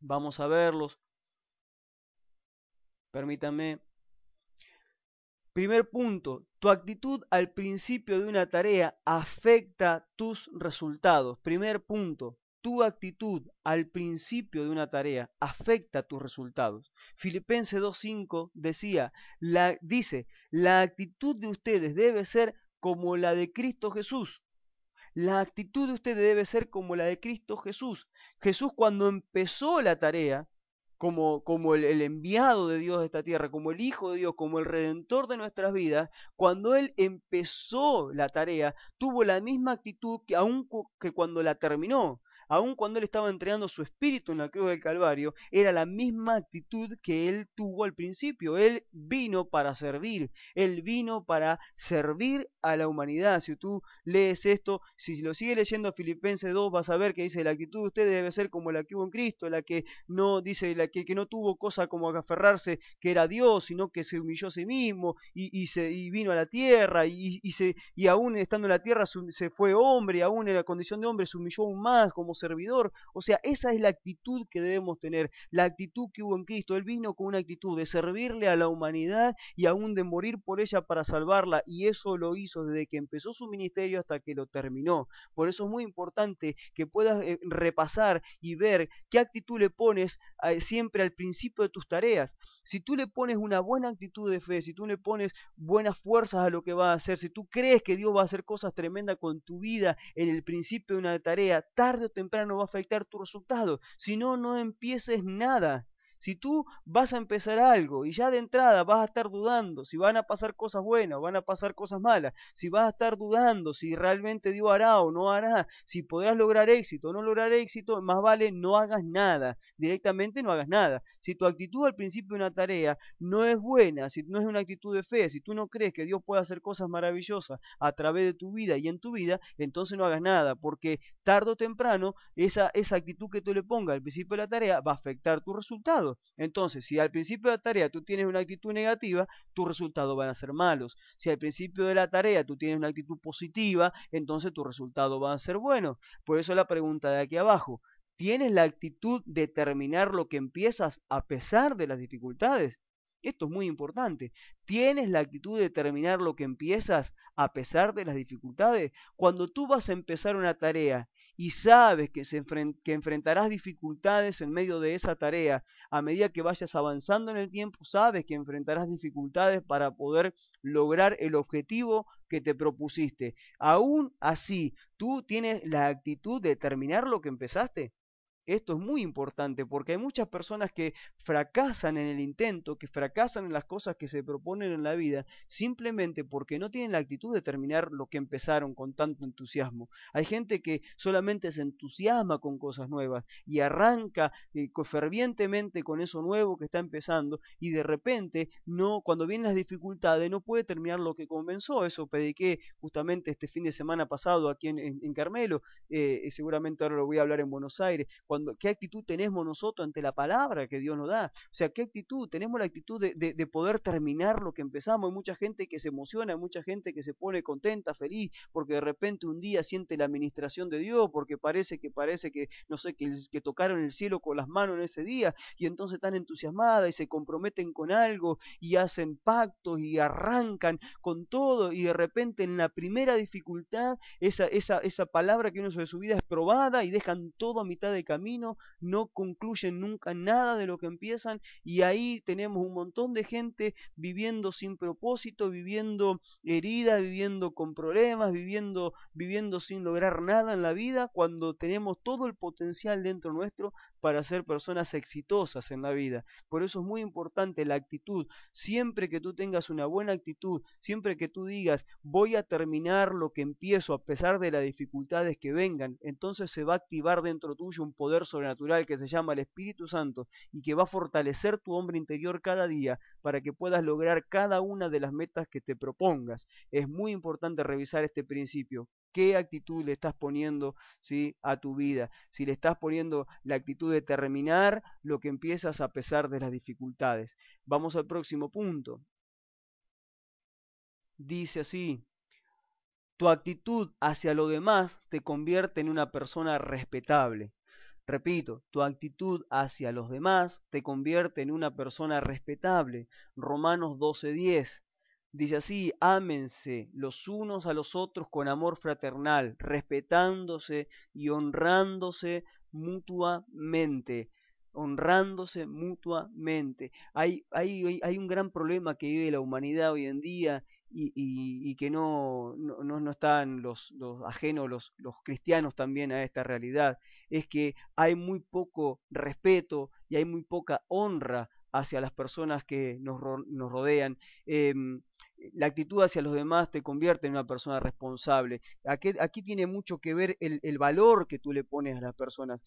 Vamos a verlos. Permítanme Primer punto, tu actitud al principio de una tarea afecta tus resultados. Primer punto, tu actitud al principio de una tarea afecta tus resultados. Filipenses 2.5 decía, la, dice, la actitud de ustedes debe ser como la de Cristo Jesús. La actitud de ustedes debe ser como la de Cristo Jesús. Jesús cuando empezó la tarea, como, como el, enviado de Dios de esta tierra, como el Hijo de Dios, como el Redentor de nuestras vidas, cuando Él empezó la tarea, tuvo la misma actitud que aun que cuando la terminó aun cuando él estaba entregando su espíritu en la cruz del Calvario, era la misma actitud que él tuvo al principio. Él vino para servir, él vino para servir a la humanidad. Si tú lees esto, si lo sigue leyendo Filipenses 2, vas a ver que dice, la actitud de usted debe ser como la que hubo en Cristo, la que no, dice, la que, que no tuvo cosa como aferrarse que era Dios, sino que se humilló a sí mismo y, se, vino a la tierra y, se, y aún estando en la tierra se fue hombre, aún en la condición de hombre se humilló aún más como servidor. O sea, esa es la actitud que debemos tener, la actitud que hubo en Cristo. Él vino con una actitud de servirle a la humanidad y aún de morir por ella para salvarla. Y eso lo hizo desde que empezó su ministerio hasta que lo terminó. Por eso es muy importante que puedas eh, repasar y ver qué actitud le pones eh, siempre al principio de tus tareas. Si tú le pones una buena actitud de fe, si tú le pones buenas fuerzas a lo que va a hacer, si tú crees que Dios va a hacer cosas tremendas con tu vida en el principio de una tarea, tarde o temprano, temprano va a afectar tu resultado. Si no, no empieces nada. Si tú vas a empezar algo y ya de entrada vas a estar dudando si van a pasar cosas buenas o van a pasar cosas malas, si vas a estar dudando si realmente Dios hará o no hará, si podrás lograr éxito o no lograr éxito, más vale no hagas nada, directamente no hagas nada. Si tu actitud al principio de una tarea no es buena, si no es una actitud de fe, si tú no crees que Dios puede hacer cosas maravillosas a través de tu vida y en tu vida, entonces no hagas nada, porque tarde o temprano esa, esa actitud que tú le pongas al principio de la tarea va a afectar tu resultado. Entonces, si al principio de la tarea tú tienes una actitud negativa, tus resultados van a ser malos. Si al principio de la tarea tú tienes una actitud positiva, entonces tus resultados van a ser buenos. Por eso la pregunta de aquí abajo. ¿Tienes la actitud de terminar lo que empiezas a pesar de las dificultades? Esto es muy importante. Tienes la actitud de terminar lo que empiezas a pesar de las dificultades. Cuando tú vas a empezar una tarea y sabes que, enfrentarás dificultades en medio de esa tarea. A medida que vayas avanzando en el tiempo, sabes que enfrentarás dificultades para poder lograr el objetivo que te propusiste. Aún así, tú tienes la actitud de terminar lo que empezaste. Esto es muy importante porque hay muchas personas que fracasan en el intento, que fracasan en las cosas que se proponen en la vida, simplemente porque no tienen la actitud de terminar lo que empezaron con tanto entusiasmo. Hay gente que solamente se entusiasma con cosas nuevas y arranca eh, fervientemente con eso nuevo que está empezando y de repente no, cuando vienen las dificultades no puede terminar lo que comenzó. Eso pediqué justamente este fin de semana pasado aquí en, Carmelo, eh, seguramente ahora lo voy a hablar en Buenos Aires qué actitud tenemos nosotros ante la palabra que Dios nos da. O sea, qué actitud, tenemos la actitud de, poder terminar lo que empezamos. Hay mucha gente que se emociona, hay mucha gente que se pone contenta, feliz, porque de repente un día siente la administración de Dios, porque parece que parece que, no sé, que, tocaron el cielo con las manos en ese día, y entonces están entusiasmadas y se comprometen con algo y hacen pactos y arrancan con todo, y de repente en la primera dificultad, esa, esa, esa palabra que uno de su vida es probada y dejan todo a mitad de camino no concluyen nunca nada de lo que empiezan y ahí tenemos un montón de gente viviendo sin propósito, viviendo herida, viviendo con problemas, viviendo, viviendo sin lograr nada en la vida, cuando tenemos todo el potencial dentro nuestro para ser personas exitosas en la vida. Por eso es muy importante la actitud. Siempre que tú tengas una buena actitud, siempre que tú digas, voy a terminar lo que empiezo a pesar de las dificultades que vengan, entonces se va a activar dentro tuyo un poder sobrenatural que se llama el Espíritu Santo y que va a fortalecer tu hombre interior cada día para que puedas lograr cada una de las metas que te propongas. Es muy importante revisar este principio qué actitud le estás poniendo ¿sí? a tu vida. Si le estás poniendo la actitud de terminar lo que empiezas a pesar de las dificultades. Vamos al próximo punto. Dice así, tu actitud hacia lo demás te convierte en una persona respetable. Repito, tu actitud hacia los demás te convierte en una persona respetable. Romanos 12:10. Dice así, ámense los unos a los otros con amor fraternal, respetándose y honrándose mutuamente, honrándose mutuamente. Hay, hay, un gran problema que vive la humanidad hoy en día y, que no, no, no están los, los, ajenos, los, cristianos también a esta realidad, es que hay muy poco respeto y hay muy poca honra hacia las personas que nos, nos rodean. Em, la actitud hacia los demás te convierte en una persona responsable. Aquí, tiene mucho que ver el, valor que tú le pones a las personas.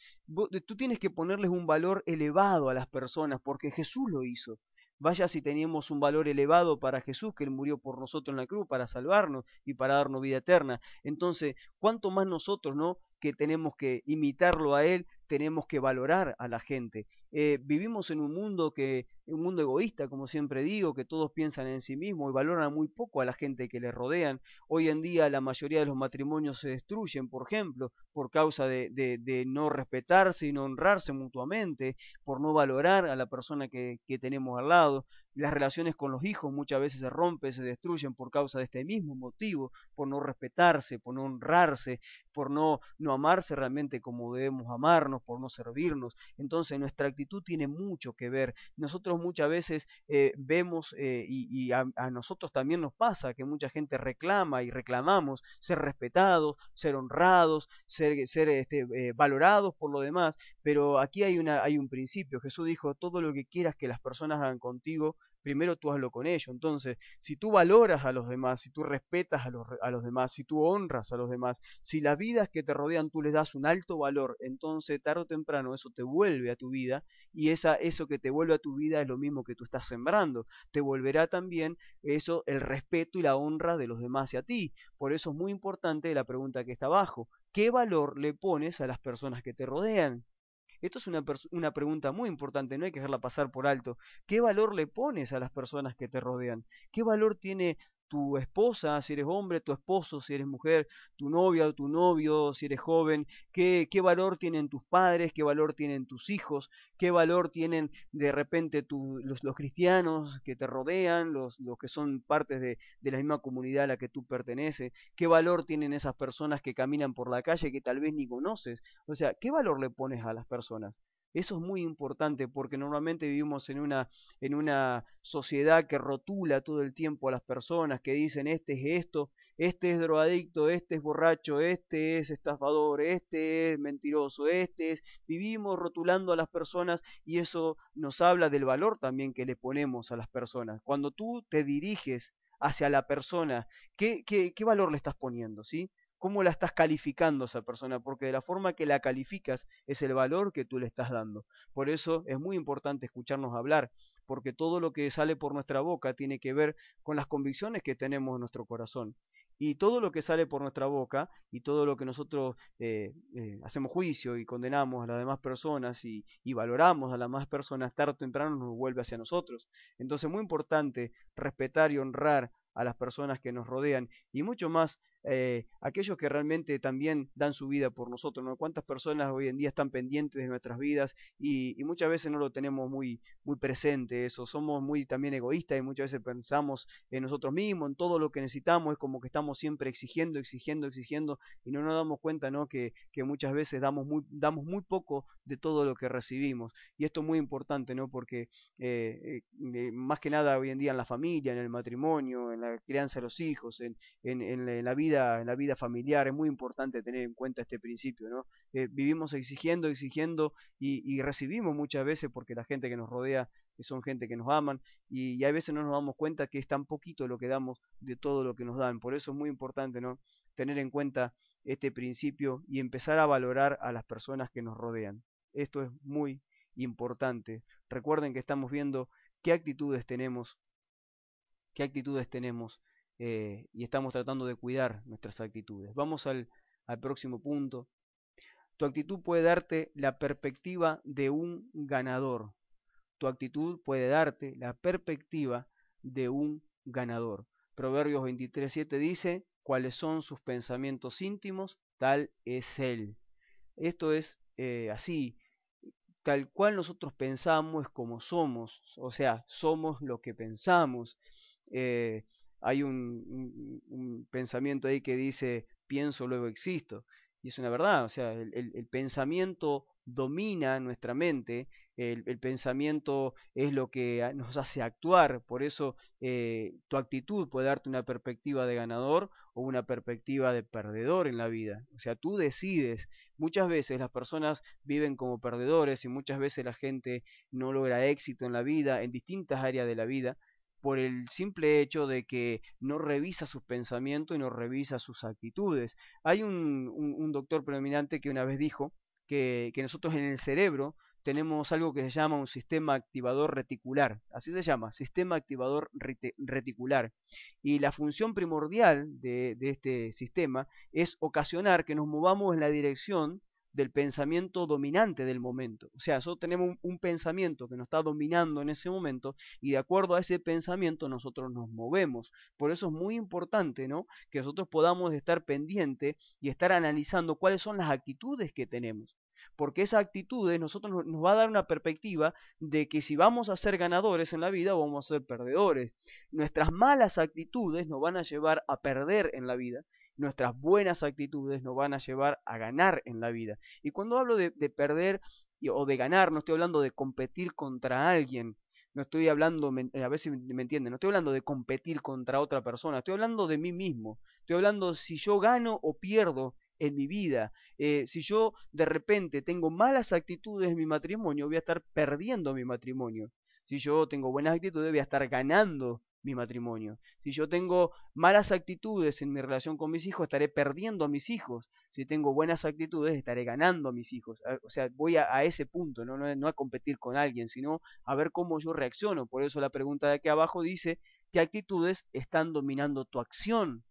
tú tienes que ponerles un valor elevado a las personas, porque Jesús lo hizo. Vaya si teníamos un valor elevado para Jesús, que Él murió por nosotros en la cruz, para salvarnos y para darnos vida eterna. Entonces, ¿cuánto más nosotros, no? que tenemos que imitarlo a él, tenemos que valorar a la gente. Eh, vivimos en un mundo que, un mundo egoísta, como siempre digo, que todos piensan en sí mismos y valoran muy poco a la gente que les rodean. Hoy en día la mayoría de los matrimonios se destruyen, por ejemplo, por causa de, no respetarse y no honrarse mutuamente, por no valorar a la persona que, que tenemos al lado. Las relaciones con los hijos muchas veces se rompen, se destruyen por causa de este mismo motivo, por no respetarse, por no honrarse, por no, no amarse realmente como debemos amarnos, por no servirnos. Entonces nuestra actitud tiene mucho que ver. Nosotros muchas veces eh, vemos eh, y, a, nosotros también nos pasa que mucha gente reclama y reclamamos ser respetados, ser honrados, ser, ser este, eh, valorados por lo demás, pero aquí hay, una, hay un principio. Jesús dijo, todo lo que quieras que las personas hagan contigo, primero tú hazlo con ellos. Entonces, si tú valoras a los demás, si tú respetas a los, a los demás, si tú honras a los demás, si las vidas que te rodean tú les das un alto valor, entonces tarde o temprano eso te vuelve a tu vida y esa, eso que te vuelve a tu vida es lo mismo que tú estás sembrando. Te volverá también eso, el respeto y la honra de los demás a ti. Por eso es muy importante la pregunta que está abajo. ¿Qué valor le pones a las personas que te rodean? Esto es una, una pregunta muy importante, no hay que dejarla pasar por alto. ¿Qué valor le pones a las personas que te rodean? ¿Qué valor tiene tu esposa, si eres hombre, tu esposo, si eres mujer, tu novia o tu novio, si eres joven, qué, qué valor tienen tus padres, qué valor tienen tus hijos, qué valor tienen de repente los, cristianos que te rodean, los, los que son partes de, de, la misma comunidad a la que tú perteneces, qué valor tienen esas personas que caminan por la calle que tal vez ni conoces, o sea, qué valor le pones a las personas. Eso es muy importante porque normalmente vivimos en una, en una sociedad que rotula todo el tiempo a las personas, que dicen este es esto, este es drogadicto, este es borracho, este es estafador, este es mentiroso, este es... Vivimos rotulando a las personas y eso nos habla del valor también que le ponemos a las personas. Cuando tú te diriges hacia la persona, ¿qué, qué, qué valor le estás poniendo? ¿sí? cómo la estás calificando esa persona, porque de la forma que la calificas es el valor que tú le estás dando. Por eso es muy importante escucharnos hablar, porque todo lo que sale por nuestra boca tiene que ver con las convicciones que tenemos en nuestro corazón. Y todo lo que sale por nuestra boca y todo lo que nosotros eh, eh, hacemos juicio y condenamos a las demás personas y valoramos a las demás personas tarde o temprano nos vuelve hacia nosotros. Entonces es muy importante respetar y honrar a las personas que nos rodean y mucho más eh, aquellos que realmente también dan su vida por nosotros, ¿no? Cuántas personas hoy en día están pendientes de nuestras vidas y, muchas veces no lo tenemos muy, muy presente eso, somos muy también egoístas y muchas veces pensamos en nosotros mismos, en todo lo que necesitamos, es como que estamos siempre exigiendo, exigiendo, exigiendo y no nos damos cuenta, ¿no? Que, muchas veces damos muy, damos muy poco de todo lo que recibimos y esto es muy importante, ¿no? Porque eh, eh, más que nada hoy en día en la familia, en el matrimonio, en la crianza de los hijos, en, en la vida en la vida familiar, es muy importante tener en cuenta este principio, ¿no? Eh, vivimos exigiendo, exigiendo y, recibimos muchas veces porque la gente que nos rodea son gente que nos aman y, a veces no nos damos cuenta que es tan poquito lo que damos de todo lo que nos dan. Por eso es muy importante, ¿no? Tener en cuenta este principio y empezar a valorar a las personas que nos rodean. Esto es muy importante. Recuerden que estamos viendo qué actitudes tenemos, qué actitudes tenemos eh, y estamos tratando de cuidar nuestras actitudes. Vamos al, próximo punto. Tu actitud puede darte la perspectiva de un ganador. Tu actitud puede darte la perspectiva de un ganador. Proverbios 23.7 dice, cuáles son sus pensamientos íntimos, tal es él. Esto es eh, así, tal cual nosotros pensamos es como somos, o sea, somos lo que pensamos. Eh, hay un, pensamiento ahí que dice pienso luego existo. Y es una verdad, o sea, el, el pensamiento domina nuestra mente, el, el, pensamiento es lo que nos hace actuar, por eso eh, tu actitud puede darte una perspectiva de ganador o una perspectiva de perdedor en la vida, o sea, tú decides, muchas veces las personas viven como perdedores y muchas veces la gente no logra éxito en la vida, en distintas áreas de la vida, por el simple hecho de que no revisa sus pensamientos y no revisa sus actitudes. Hay un, doctor predominante que una vez dijo que, nosotros en el cerebro tenemos algo que se llama un sistema activador reticular, así se llama, sistema activador reticular. Y la función primordial de este sistema es ocasionar que nos movamos en la dirección del pensamiento dominante del momento. O sea, nosotros tenemos un, pensamiento que nos está dominando en ese momento y de acuerdo a ese pensamiento nosotros nos movemos. Por eso es muy importante, ¿no? Que nosotros podamos estar pendientes y estar analizando cuáles son las actitudes que tenemos. Porque esas actitudes nosotros nos va a dar una perspectiva de que si vamos a ser ganadores en la vida vamos a ser perdedores. Nuestras malas actitudes nos van a llevar a perder en la vida nuestras buenas actitudes nos van a llevar a ganar en la vida. Y cuando hablo de, perder o de ganar, no estoy hablando de competir contra alguien, no estoy hablando, eh, a ver si me entienden, no estoy hablando de competir contra otra persona, estoy hablando de mí mismo, estoy hablando si yo gano o pierdo en mi vida, eh, si yo de repente tengo malas actitudes en mi matrimonio, voy a estar perdiendo mi matrimonio, si yo tengo buenas actitudes, voy a estar ganando mi matrimonio. Si yo tengo malas actitudes en mi relación con mis hijos, estaré perdiendo a mis hijos. Si tengo buenas actitudes, estaré ganando a mis hijos. Ah, o sea, voy a, ese punto, ¿no? No, no a competir con alguien, sino a ver cómo yo reacciono. Por eso la pregunta de aquí abajo dice, ¿qué actitudes están dominando tu acción?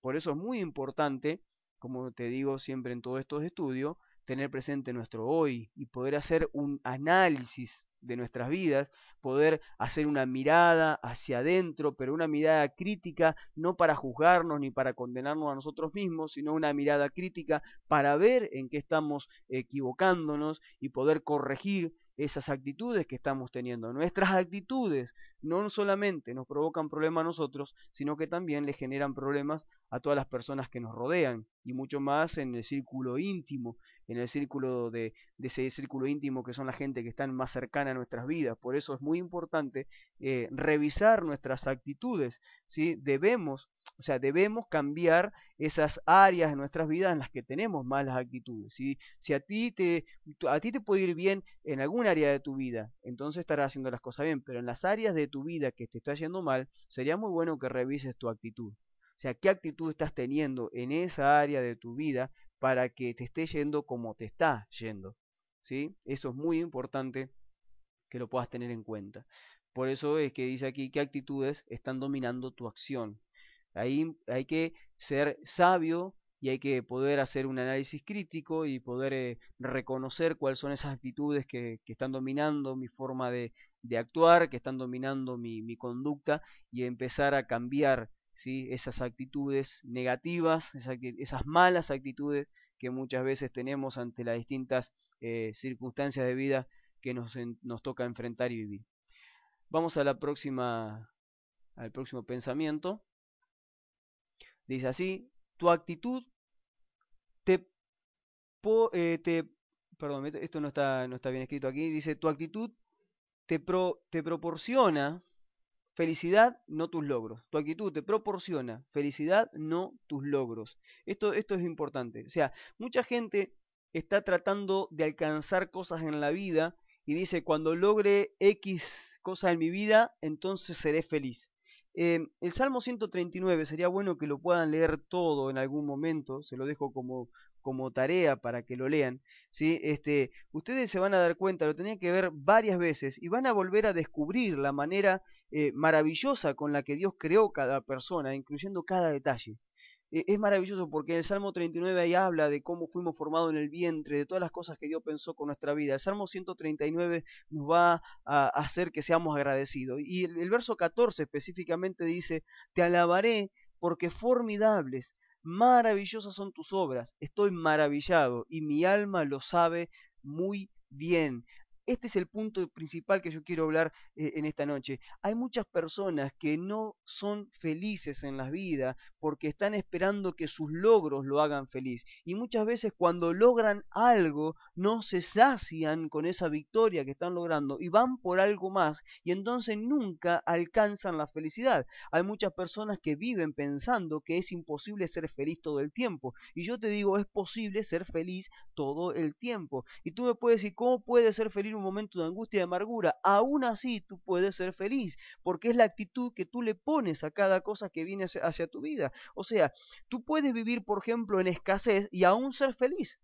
Por eso es muy importante, como te digo siempre en todos estos estudios, tener presente nuestro hoy y poder hacer un análisis de nuestras vidas, poder hacer una mirada hacia adentro, pero una mirada crítica, no para juzgarnos ni para condenarnos a nosotros mismos, sino una mirada crítica para ver en qué estamos equivocándonos y poder corregir esas actitudes que estamos teniendo. Nuestras actitudes no solamente nos provocan problemas a nosotros, sino que también le generan problemas a todas las personas que nos rodean, y mucho más en el círculo íntimo, en el círculo de, ese círculo íntimo que son la gente que están más cercana a nuestras vidas. Por eso es muy importante eh, revisar nuestras actitudes. ¿sí? Debemos o sea, debemos cambiar esas áreas de nuestras vidas en las que tenemos malas actitudes. Si, si a, ti te, a ti te puede ir bien en algún área de tu vida, entonces estarás haciendo las cosas bien, pero en las áreas de tu vida que te está yendo mal, sería muy bueno que revises tu actitud. O sea, qué actitud estás teniendo en esa área de tu vida para que te esté yendo como te está yendo. ¿Sí? Eso es muy importante que lo puedas tener en cuenta. Por eso es que dice aquí qué actitudes están dominando tu acción, Ahí hay que ser sabio y hay que poder hacer un análisis crítico y poder eh, reconocer cuáles son esas actitudes que, están dominando mi forma de, actuar, que están dominando mi, conducta y empezar a cambiar esas actitudes negativas, esas, malas actitudes que muchas veces tenemos ante las distintas eh, circunstancias de vida que nos, nos toca enfrentar y vivir. Vamos a la próxima, al próximo pensamiento. Dice así, tu actitud te, eh, te perdón, este, esto no está, no está bien escrito aquí, dice, tu actitud te, te proporciona felicidad, no tus logros. Tu actitud te proporciona felicidad, no tus logros. Esto, esto es importante. O sea, mucha gente está tratando de alcanzar cosas en la vida y dice, cuando logre X cosa en mi vida, entonces seré feliz. Eh, el Salmo 139 sería bueno que lo puedan leer todo en algún momento, se lo dejo como, tarea para que lo lean. ¿sí? Este, ustedes se van a dar cuenta, lo tenían que ver varias veces y van a volver a descubrir la manera eh, maravillosa con la que Dios creó cada persona, incluyendo cada detalle. E, es maravilloso porque en el Salmo 39 ahí habla de cómo fuimos formados en el vientre, de todas las cosas que Dios pensó con nuestra vida. El Salmo 139 nos va a hacer que seamos agradecidos. Y el, el verso 14 específicamente dice, te alabaré porque formidables, maravillosas son tus obras, estoy maravillado y mi alma lo sabe muy bien. Este es el punto principal que yo quiero hablar eh, en esta noche. Hay muchas personas que no son felices en la vida porque están esperando que sus logros lo hagan feliz. Y muchas veces cuando logran algo no se sacian con esa victoria que están logrando y van por algo más y entonces nunca alcanzan la felicidad. Hay muchas personas que viven pensando que es imposible ser feliz todo el tiempo. Y yo te digo, es posible ser feliz todo el tiempo. Y tú me puedes decir, ¿cómo puede ser feliz? un momento de angustia y amargura, aún así tú puedes ser feliz, porque es la actitud que tú le pones a cada cosa que viene hacia, tu vida. O sea, tú puedes vivir, por ejemplo, en escasez y aún ser feliz.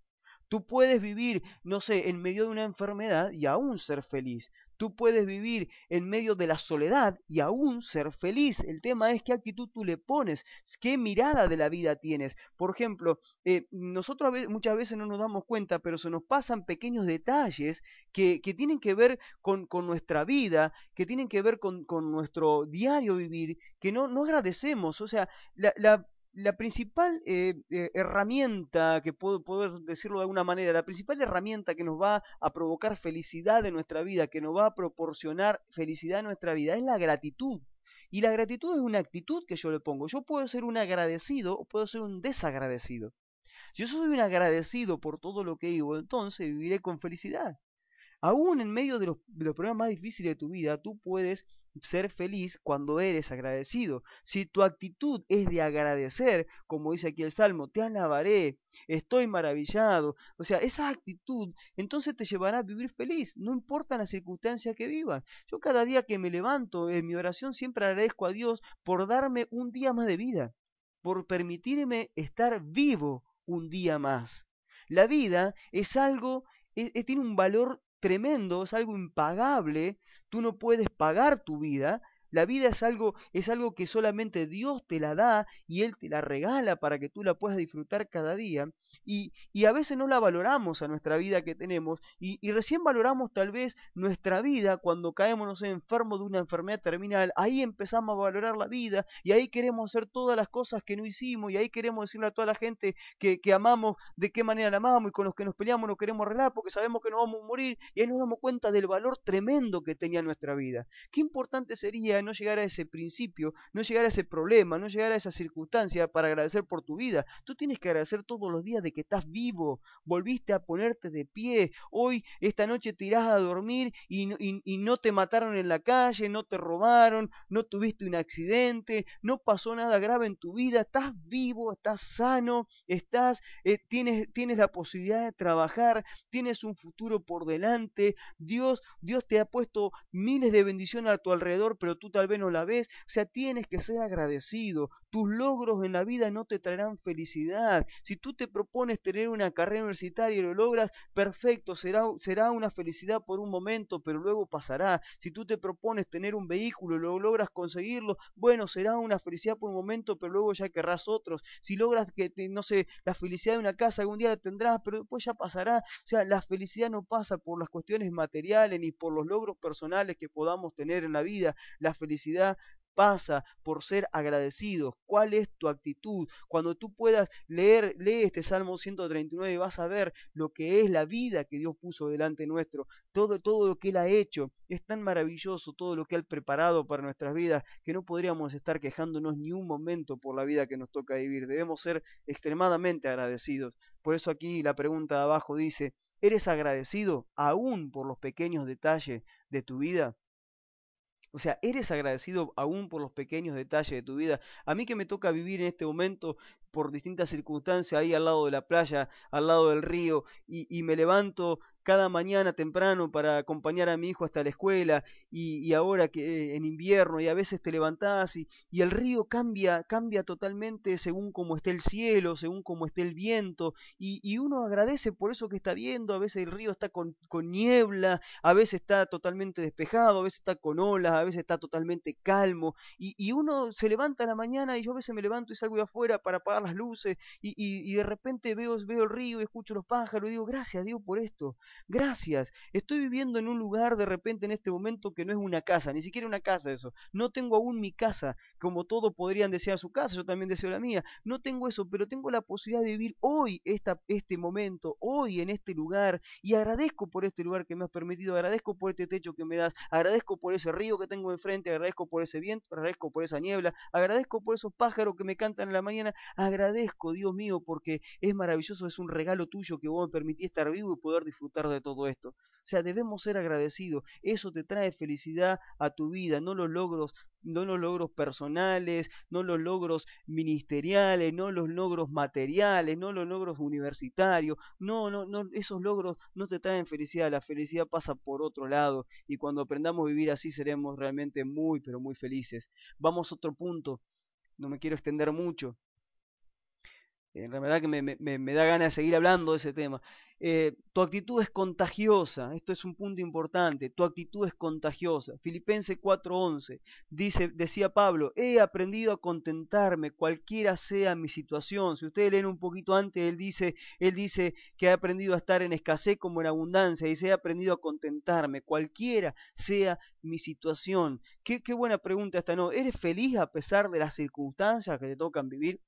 Tú puedes vivir, no sé, en medio de una enfermedad y aún ser feliz. Tú puedes vivir en medio de la soledad y aún ser feliz. El tema es qué actitud tú le pones, qué mirada de la vida tienes. Por ejemplo, eh, nosotros muchas veces no nos damos cuenta, pero se nos pasan pequeños detalles que, tienen que ver con, nuestra vida, que tienen que ver con, nuestro diario vivir, que no, agradecemos. O sea, la la principal eh, eh, herramienta, que puedo poder decirlo de alguna manera, la principal herramienta que nos va a provocar felicidad en nuestra vida, que nos va a proporcionar felicidad en nuestra vida, es la gratitud. Y la gratitud es una actitud que yo le pongo. Yo puedo ser un agradecido o puedo ser un desagradecido. Si yo soy un agradecido por todo lo que digo, entonces viviré con felicidad. Aún en medio de los, problemas más difíciles de tu vida, tú puedes ser feliz cuando eres agradecido. Si tu actitud es de agradecer, como dice aquí el Salmo, te alabaré, estoy maravillado, o sea, esa actitud entonces te llevará a vivir feliz, no importa la circunstancia que vivas. Yo cada día que me levanto en mi oración siempre agradezco a Dios por darme un día más de vida, por permitirme estar vivo un día más. La vida es algo, e, e, tiene un valor tremendo, es algo impagable, tú no puedes pagar tu vida la vida es algo, es algo que solamente Dios te la da y Él te la regala para que tú la puedas disfrutar cada día. Y, y a veces no la valoramos a nuestra vida que tenemos y, recién valoramos tal vez nuestra vida cuando caemos enfermos de una enfermedad terminal. Ahí empezamos a valorar la vida y ahí queremos hacer todas las cosas que no hicimos y ahí queremos decirle a toda la gente que, que amamos de qué manera la amamos y con los que nos peleamos no queremos arreglar porque sabemos que no vamos a morir y ahí nos damos cuenta del valor tremendo que tenía nuestra vida. Qué importante sería no llegar a ese principio, no llegar a ese problema, no llegar a esa circunstancia para agradecer por tu vida. Tú tienes que agradecer todos los días de que estás vivo, volviste a ponerte de pie, hoy, esta noche te irás a dormir y, no te mataron en la calle, no te robaron, no tuviste un accidente, no pasó nada grave en tu vida, estás vivo, estás sano, estás, eh, tienes, tienes la posibilidad de trabajar, tienes un futuro por delante, Dios, Dios te ha puesto miles de bendiciones a tu alrededor, pero tú tal vez no la ves, o sea, tienes que ser agradecido, tus logros en la vida no te traerán felicidad, si tú te propones tener una carrera universitaria y lo logras, perfecto, será, será una felicidad por un momento, pero luego pasará, si tú te propones tener un vehículo y lo logras conseguirlo, bueno, será una felicidad por un momento, pero luego ya querrás otros, si logras que, no sé, la felicidad de una casa, algún día la tendrás, pero después ya pasará, o sea, la felicidad no pasa por las cuestiones materiales ni por los logros personales que podamos tener en la vida, la felicidad pasa por ser agradecidos. ¿Cuál es tu actitud? Cuando tú puedas leer, lee este Salmo 139 y vas a ver lo que es la vida que Dios puso delante nuestro, todo, todo lo que Él ha hecho. Es tan maravilloso todo lo que Él ha preparado para nuestras vidas que no podríamos estar quejándonos ni un momento por la vida que nos toca vivir. Debemos ser extremadamente agradecidos. Por eso aquí la pregunta de abajo dice, ¿eres agradecido aún por los pequeños detalles de tu vida? O sea, eres agradecido aún por los pequeños detalles de tu vida. A mí que me toca vivir en este momento por distintas circunstancias ahí al lado de la playa, al lado del río, y, y me levanto cada mañana temprano para acompañar a mi hijo hasta la escuela y, ahora que eh, en invierno y a veces te levantás y, el río cambia, cambia totalmente según como esté el cielo, según como esté el viento y, y uno agradece por eso que está viendo, a veces el río está con, niebla, a veces está totalmente despejado, a veces está con olas, a veces está totalmente calmo y, y uno se levanta en la mañana y yo a veces me levanto y salgo de afuera para apagar las luces y, de repente veo, veo el río y escucho los pájaros y digo gracias Dios por esto, Gracias. Estoy viviendo en un lugar de repente en este momento que no es una casa, ni siquiera una casa eso. No tengo aún mi casa, como todos podrían desear su casa, yo también deseo la mía. No tengo eso, pero tengo la posibilidad de vivir hoy este momento, hoy en este lugar. Y agradezco por este lugar que me has permitido, agradezco por este techo que me das, agradezco por ese río que tengo enfrente, agradezco por ese viento, agradezco por esa niebla, agradezco por esos pájaros que me cantan en la mañana, agradezco, Dios mío, porque es maravilloso, es un regalo tuyo que vos me permitís estar vivo y poder disfrutar de todo esto. O sea, debemos ser agradecidos. Eso te trae felicidad a tu vida, no los logros, no los logros personales, no los logros ministeriales, no los logros materiales, no los logros universitarios. No, no, no, esos logros no te traen felicidad. La felicidad pasa por otro lado y cuando aprendamos a vivir así seremos realmente muy, pero muy felices. Vamos a otro punto. No me quiero extender mucho. En realidad que me, da ganas de seguir hablando de ese tema. Eh, tu actitud es contagiosa, esto es un punto importante, tu actitud es contagiosa. Filipenses 4:11 dice, decía Pablo, he aprendido a contentarme cualquiera sea mi situación. Si ustedes leen un poquito antes, él dice, él dice que ha aprendido a estar en escasez como en abundancia, dice, he aprendido a contentarme cualquiera sea mi situación. Qué, buena pregunta esta, ¿no? ¿Eres feliz a pesar de las circunstancias que te tocan vivir?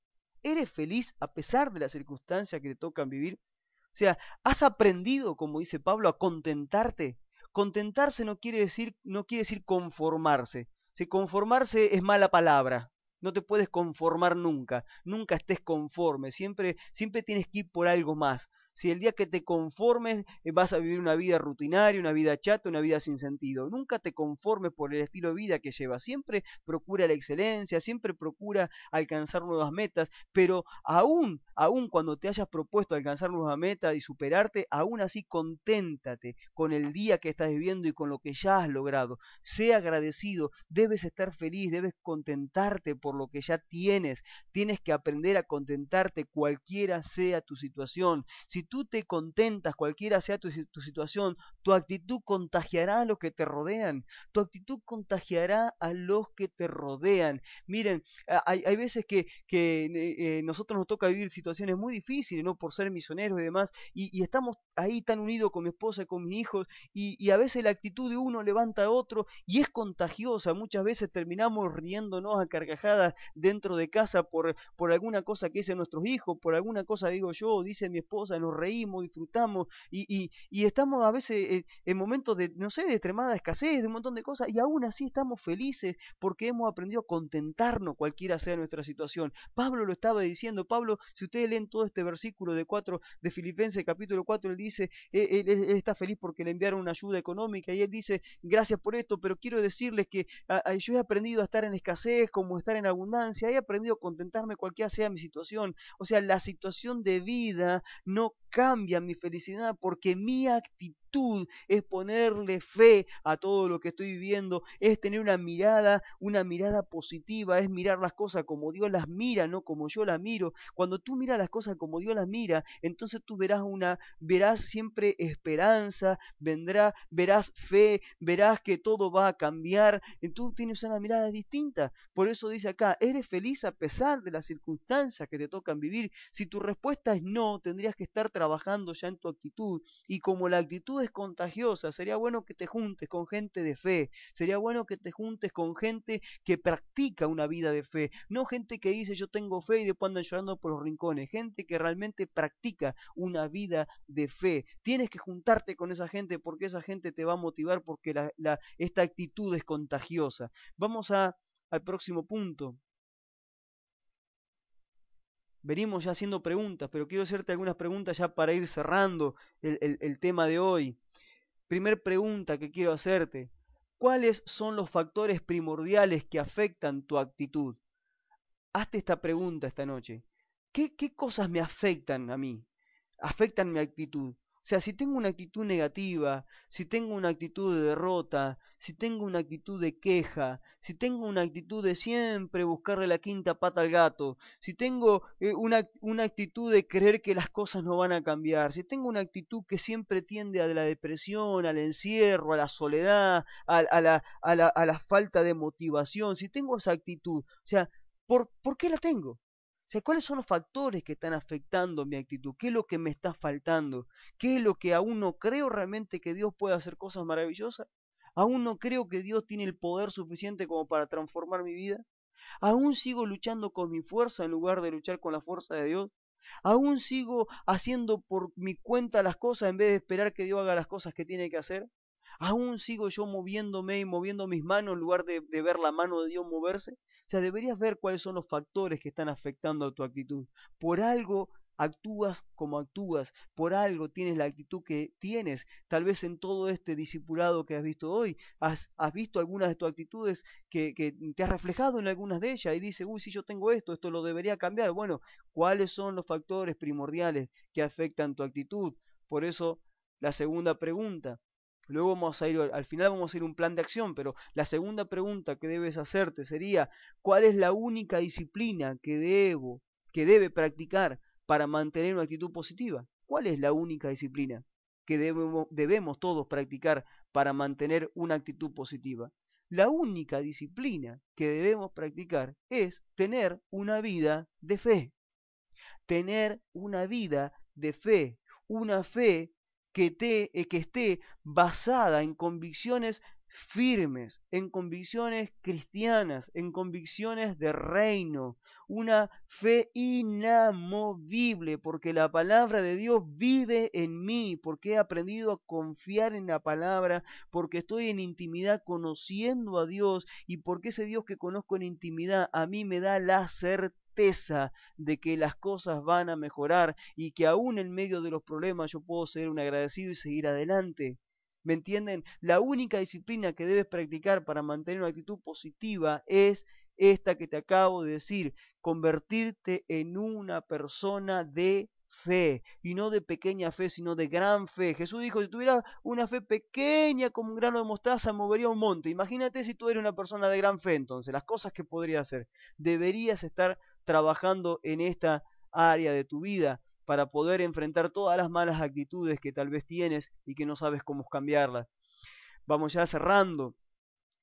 ¿Eres feliz a pesar de las circunstancias que te tocan vivir? O sea, ¿has aprendido, como dice Pablo, a contentarte? Contentarse no quiere decir, no quiere decir conformarse. Si conformarse es mala palabra, no te puedes conformar nunca, nunca estés conforme, siempre, siempre tienes que ir por algo más si el día que te conformes eh, vas a vivir una vida rutinaria, una vida chata, una vida sin sentido. Nunca te conformes por el estilo de vida que llevas. Siempre procura la excelencia, siempre procura alcanzar nuevas metas, pero aún, aún cuando te hayas propuesto alcanzar nuevas metas y superarte, aún así conténtate con el día que estás viviendo y con lo que ya has logrado. Sé agradecido, debes estar feliz, debes contentarte por lo que ya tienes. Tienes que aprender a contentarte cualquiera sea tu situación. Si tú te contentas, cualquiera sea tu, situación, tu actitud contagiará a los que te rodean. Tu actitud contagiará a los que te rodean. Miren, hay, veces que, eh, eh, nosotros nos toca vivir situaciones muy difíciles, ¿no? Por ser misioneros y demás, y, estamos ahí tan unidos con mi esposa y con mis hijos, y, a veces la actitud de uno levanta a otro y es contagiosa. Muchas veces terminamos riéndonos a carcajadas dentro de casa por, por alguna cosa que dicen nuestros hijos, por alguna cosa digo yo, dice mi esposa, nos reímos, disfrutamos y, estamos a veces eh, en momentos de, no sé, de extremada escasez, de un montón de cosas y aún así estamos felices porque hemos aprendido a contentarnos cualquiera sea nuestra situación. Pablo lo estaba diciendo, Pablo, si ustedes leen todo este versículo de 4 de Filipenses capítulo 4, él dice, eh, él, está feliz porque le enviaron una ayuda económica y él dice, gracias por esto, pero quiero decirles que ah, ah, yo he aprendido a estar en escasez como estar en abundancia, he aprendido a contentarme cualquiera sea mi situación. O sea, la situación de vida no cambia mi felicidad porque mi actitud es ponerle fe a todo lo que estoy viviendo, es tener una mirada, una mirada positiva, es mirar las cosas como Dios las mira, no como yo las miro. Cuando tú miras las cosas como Dios las mira, entonces tú verás una verás siempre esperanza, vendrá, verás fe, verás que todo va a cambiar, tú tienes una mirada distinta. Por eso dice acá, eres feliz a pesar de las circunstancias que te tocan vivir. Si tu respuesta es no, tendrías que estar trabajando ya en tu actitud y como la actitud es contagiosa, sería bueno que te juntes con gente de fe, sería bueno que te juntes con gente que practica una vida de fe, no gente que dice yo tengo fe y después andan llorando por los rincones, gente que realmente practica una vida de fe. Tienes que juntarte con esa gente porque esa gente te va a motivar porque esta actitud es contagiosa. Vamos a, al próximo punto venimos ya haciendo preguntas, pero quiero hacerte algunas preguntas ya para ir cerrando el, tema de hoy. Primer pregunta que quiero hacerte, ¿cuáles son los factores primordiales que afectan tu actitud? Hazte esta pregunta esta noche. ¿Qué, qué cosas me afectan a mí? Afectan mi actitud. O sea, si tengo una actitud negativa, si tengo una actitud de derrota, si tengo una actitud de queja, si tengo una actitud de siempre buscarle la quinta pata al gato, si tengo eh, una, actitud de creer que las cosas no van a cambiar, si tengo una actitud que siempre tiende a la depresión, al encierro, a la soledad, a, a, la, a, la, a la, falta de motivación, si tengo esa actitud, o sea, ¿por qué la tengo? ¿cuáles son los factores que están afectando mi actitud? ¿Qué es lo que me está faltando? ¿Qué es lo que aún no creo realmente que Dios pueda hacer cosas maravillosas? ¿Aún no creo que Dios tiene el poder suficiente como para transformar mi vida? ¿Aún sigo luchando con mi fuerza en lugar de luchar con la fuerza de Dios? ¿Aún sigo haciendo por mi cuenta las cosas en vez de esperar que Dios haga las cosas que tiene que hacer? aún sigo yo moviéndome y moviendo mis manos en lugar de, ver la mano de Dios moverse. O sea, deberías ver cuáles son los factores que están afectando a tu actitud. Por algo actúas como actúas, por algo tienes la actitud que tienes. Tal vez en todo este discipulado que has visto hoy, has, visto algunas de tus actitudes que, que, te has reflejado en algunas de ellas y dices, uy, si yo tengo esto, esto lo debería cambiar. Bueno, ¿cuáles son los factores primordiales que afectan tu actitud? Por eso, la segunda pregunta, Luego vamos a ir, al final vamos a ir un plan de acción, pero la segunda pregunta que debes hacerte sería, ¿cuál es la única disciplina que debo, que debe practicar para mantener una actitud positiva? ¿Cuál es la única disciplina que debemos, debemos todos practicar para mantener una actitud positiva? La única disciplina que debemos practicar es tener una vida de fe. Tener una vida de fe, una fe que, te, eh, que esté basada en convicciones firmes, en convicciones cristianas, en convicciones de reino, una fe inamovible, porque la palabra de Dios vive en mí, porque he aprendido a confiar en la palabra, porque estoy en intimidad conociendo a Dios y porque ese Dios que conozco en intimidad a mí me da la certeza de que las cosas van a mejorar y que aún en medio de los problemas yo puedo ser un agradecido y seguir adelante. ¿Me entienden? La única disciplina que debes practicar para mantener una actitud positiva es esta que te acabo de decir, convertirte en una persona de fe, y no de pequeña fe, sino de gran fe. Jesús dijo, si tuvieras una fe pequeña como un grano de mostaza, movería un monte. Imagínate si tú eres una persona de gran fe, entonces, las cosas que podría hacer. Deberías estar trabajando en esta área de tu vida para poder enfrentar todas las malas actitudes que tal vez tienes y que no sabes cómo cambiarlas. Vamos ya cerrando.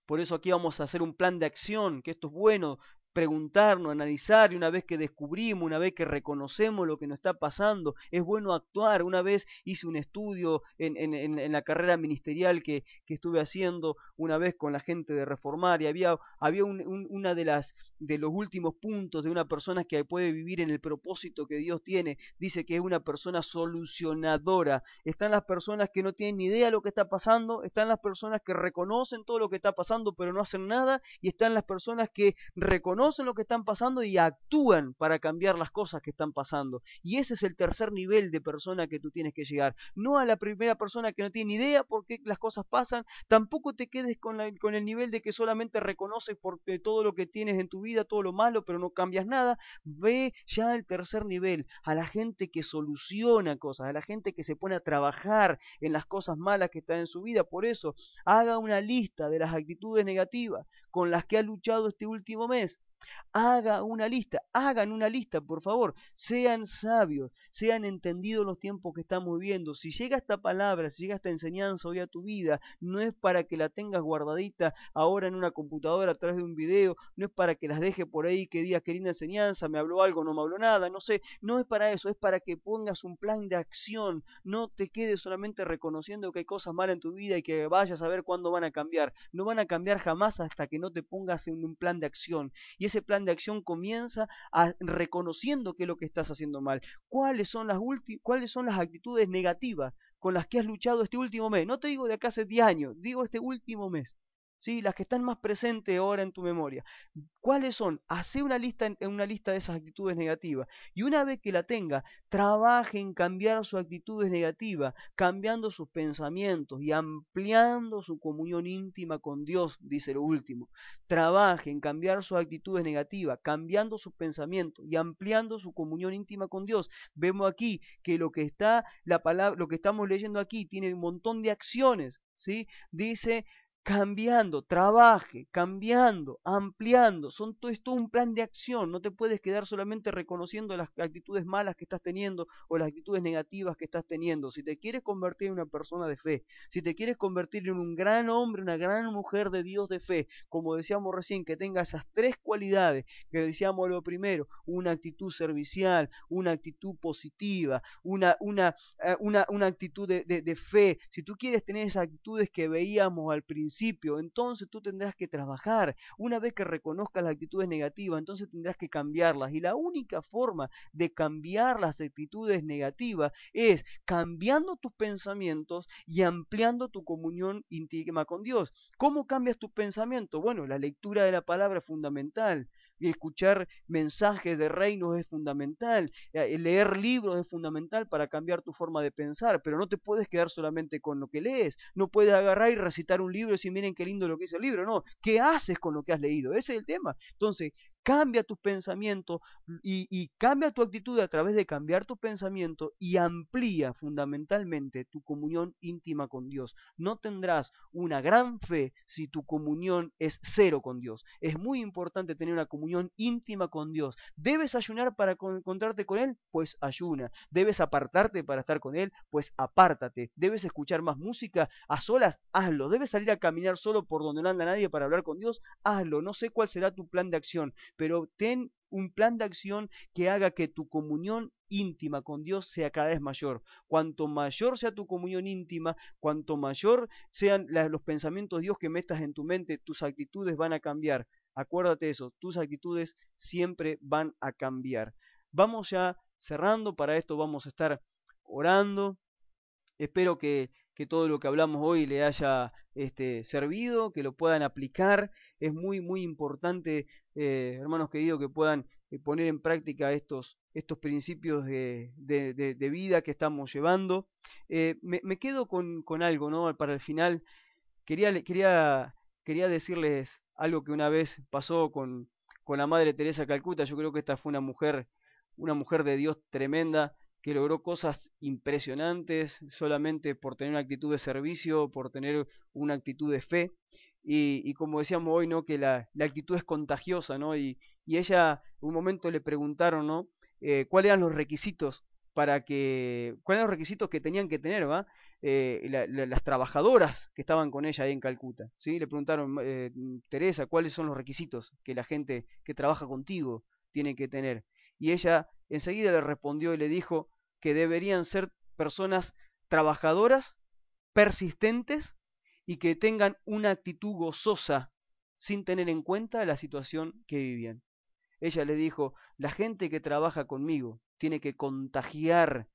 Por eso aquí vamos a hacer un plan de acción, que esto es bueno, preguntarnos, analizar y una vez que descubrimos, una vez que reconocemos lo que nos está pasando, es bueno actuar. Una vez hice un estudio en, en, en la carrera ministerial que, que, estuve haciendo una vez con la gente de Reformar y había, había una de las de los últimos puntos de una persona que puede vivir en el propósito que Dios tiene. Dice que es una persona solucionadora. Están las personas que no tienen ni idea de lo que está pasando, están las personas que reconocen todo lo que está pasando pero no hacen nada y están las personas que reconocen conocen lo que están pasando y actúan para cambiar las cosas que están pasando. Y ese es el tercer nivel de persona que tú tienes que llegar. No a la primera persona que no tiene idea por qué las cosas pasan, tampoco te quedes con, con el nivel de que solamente reconoces por eh, todo lo que tienes en tu vida, todo lo malo, pero no cambias nada. Ve ya al tercer nivel, a la gente que soluciona cosas, a la gente que se pone a trabajar en las cosas malas que están en su vida. Por eso, haga una lista de las actitudes negativas con las que ha luchado este último mes Haga una lista, hagan una lista, por favor. Sean sabios, sean entendidos los tiempos que estamos viviendo. Si llega esta palabra, si llega esta enseñanza hoy a tu vida, no es para que la tengas guardadita ahora en una computadora a través de un video, no es para que las deje por ahí que digas querida enseñanza, me habló algo, no me habló nada, no sé. No es para eso, es para que pongas un plan de acción. No te quedes solamente reconociendo que hay cosas malas en tu vida y que vayas a ver cuándo van a cambiar. No van a cambiar jamás hasta que no te pongas en un plan de acción ese plan de acción comienza a, reconociendo que es lo que estás haciendo mal, cuáles son las, cuáles son las actitudes negativas con las que has luchado este último mes. No te digo de acá hace 10 años, digo este último mes. ¿sí? las que están más presentes ahora en tu memoria. ¿Cuáles son? Hacé una lista, una lista de esas actitudes negativas. Y una vez que la tenga, trabaje en cambiar sus actitudes negativas, cambiando sus pensamientos y ampliando su comunión íntima con Dios, dice lo último. Trabaje en cambiar sus actitudes negativas, cambiando sus pensamientos y ampliando su comunión íntima con Dios. Vemos aquí que lo que está la palabra, lo que estamos leyendo aquí tiene un montón de acciones ¿Sí? Dice, cambiando, trabaje, cambiando, ampliando. Son todo esto un plan de acción. No te puedes quedar solamente reconociendo las actitudes malas que estás teniendo o las actitudes negativas que estás teniendo. Si te quieres convertir en una persona de fe, si te quieres convertir en un gran hombre, una gran mujer de Dios de fe, como decíamos recién, que tenga esas tres cualidades que decíamos lo primero, una actitud servicial, una actitud positiva, una, una, eh, una, actitud de fe. Si tú quieres tener esas actitudes que veíamos al principio, entonces tú tendrás que trabajar. Una vez que reconozcas las actitudes negativas, entonces tendrás que cambiarlas. Y la única forma de cambiar las actitudes negativas es cambiando tus pensamientos y ampliando tu comunión íntima con Dios. ¿Cómo cambias tus pensamientos? Bueno, la lectura de la palabra es fundamental escuchar mensajes de reinos es fundamental, eh, leer libros es fundamental para cambiar tu forma de pensar, pero no te puedes quedar solamente con lo que lees, no puedes agarrar y recitar un libro y decir, miren qué lindo lo que dice el libro, no, ¿qué haces con lo que has leído? Ese es el tema. Entonces, Cambia tus pensamientos y, cambia tu actitud a través de cambiar tu pensamiento y amplía fundamentalmente tu comunión íntima con Dios. No tendrás una gran fe si tu comunión es cero con Dios. Es muy importante tener una comunión íntima con Dios. ¿Debes ayunar para encontrarte con Él? Pues ayuna. ¿Debes apartarte para estar con Él? Pues apártate. ¿Debes escuchar más música a solas? Hazlo. ¿Debes salir a caminar solo por donde no anda nadie para hablar con Dios? Hazlo. No sé cuál será tu plan de acción, pero ten un plan de acción que haga que tu comunión íntima con Dios sea cada vez mayor. Cuanto mayor sea tu comunión íntima, cuanto mayor sean los pensamientos de Dios que metas en tu mente, tus actitudes van a cambiar. Acuérdate eso, tus actitudes siempre van a cambiar. Vamos ya cerrando, para esto vamos a estar orando. Espero que que todo lo que hablamos hoy le haya este, servido, que lo puedan aplicar. Es muy, muy importante, eh, hermanos queridos, que puedan eh, poner en práctica estos, estos principios de, vida que estamos llevando. Eh, me, quedo con, algo, ¿no? Para el final, quería, quería, quería decirles algo que una vez pasó con, con la Madre Teresa Calcuta. Yo creo que esta fue una mujer, una mujer de Dios tremenda que logró cosas impresionantes solamente por tener una actitud de servicio, por tener una actitud de fe. Y, como decíamos hoy, ¿no? que la, actitud es contagiosa, ¿no? Y, y ella, un momento le preguntaron, ¿no? Eh, ¿Cuáles eran los requisitos para que cuáles eran los requisitos que tenían que tener va eh, las trabajadoras que estaban con ella ahí en Calcuta sí le preguntaron eh, Teresa cuáles son los requisitos que la gente que trabaja contigo tiene que tener y ella enseguida le respondió y le dijo que deberían ser personas trabajadoras, persistentes y que tengan una actitud gozosa sin tener en cuenta la situación que vivían. Ella le dijo, la gente que trabaja conmigo tiene que contagiar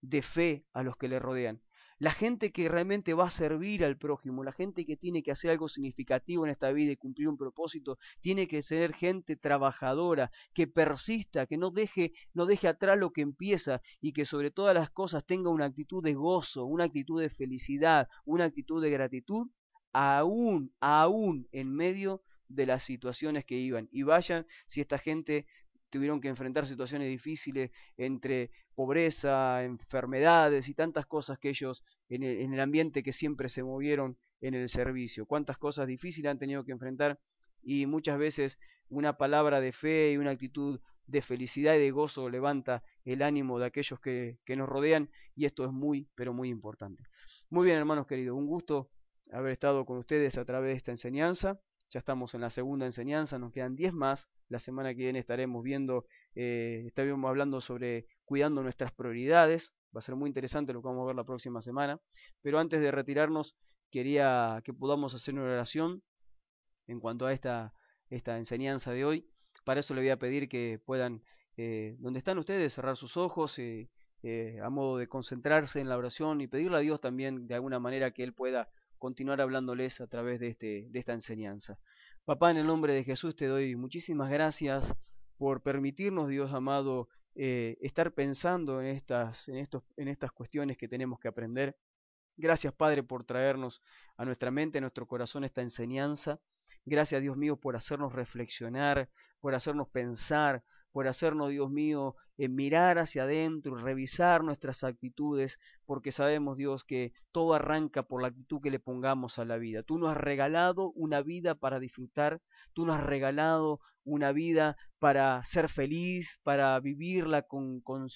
de fe a los que le rodean la gente que realmente va a servir al prójimo, la gente que tiene que hacer algo significativo en esta vida y cumplir un propósito, tiene que ser gente trabajadora, que persista, que no deje, no deje atrás lo que empieza y que sobre todas las cosas tenga una actitud de gozo, una actitud de felicidad, una actitud de gratitud, aún, aún en medio de las situaciones que iban. Y vayan si esta gente tuvieron que enfrentar situaciones difíciles entre pobreza, enfermedades y tantas cosas que ellos en el, ambiente que siempre se movieron en el servicio. Cuántas cosas difíciles han tenido que enfrentar y muchas veces una palabra de fe y una actitud de felicidad y de gozo levanta el ánimo de aquellos que, que, nos rodean y esto es muy, pero muy importante. Muy bien, hermanos queridos, un gusto haber estado con ustedes a través de esta enseñanza ya estamos en la segunda enseñanza, nos quedan 10 más. La semana que viene estaremos viendo, eh, estaremos hablando sobre cuidando nuestras prioridades. Va a ser muy interesante lo que vamos a ver la próxima semana. Pero antes de retirarnos, quería que podamos hacer una oración en cuanto a esta, esta enseñanza de hoy. Para eso le voy a pedir que puedan, eh, donde están ustedes, cerrar sus ojos. Eh, eh, a modo de concentrarse en la oración y pedirle a Dios también de alguna manera que Él pueda continuar hablándoles a través de, este, de esta enseñanza. Papá, en el nombre de Jesús te doy muchísimas gracias por permitirnos, Dios amado, eh, estar pensando en estas, en, estos, en estas cuestiones que tenemos que aprender. Gracias, Padre, por traernos a nuestra mente, a nuestro corazón esta enseñanza. Gracias, Dios mío, por hacernos reflexionar, por hacernos pensar, por hacernos, Dios mío, eh, mirar hacia adentro, revisar nuestras actitudes, porque sabemos, Dios, que todo arranca por la actitud que le pongamos a la vida. Tú nos has regalado una vida para disfrutar, tú nos has regalado una vida para ser feliz, para vivirla con, con,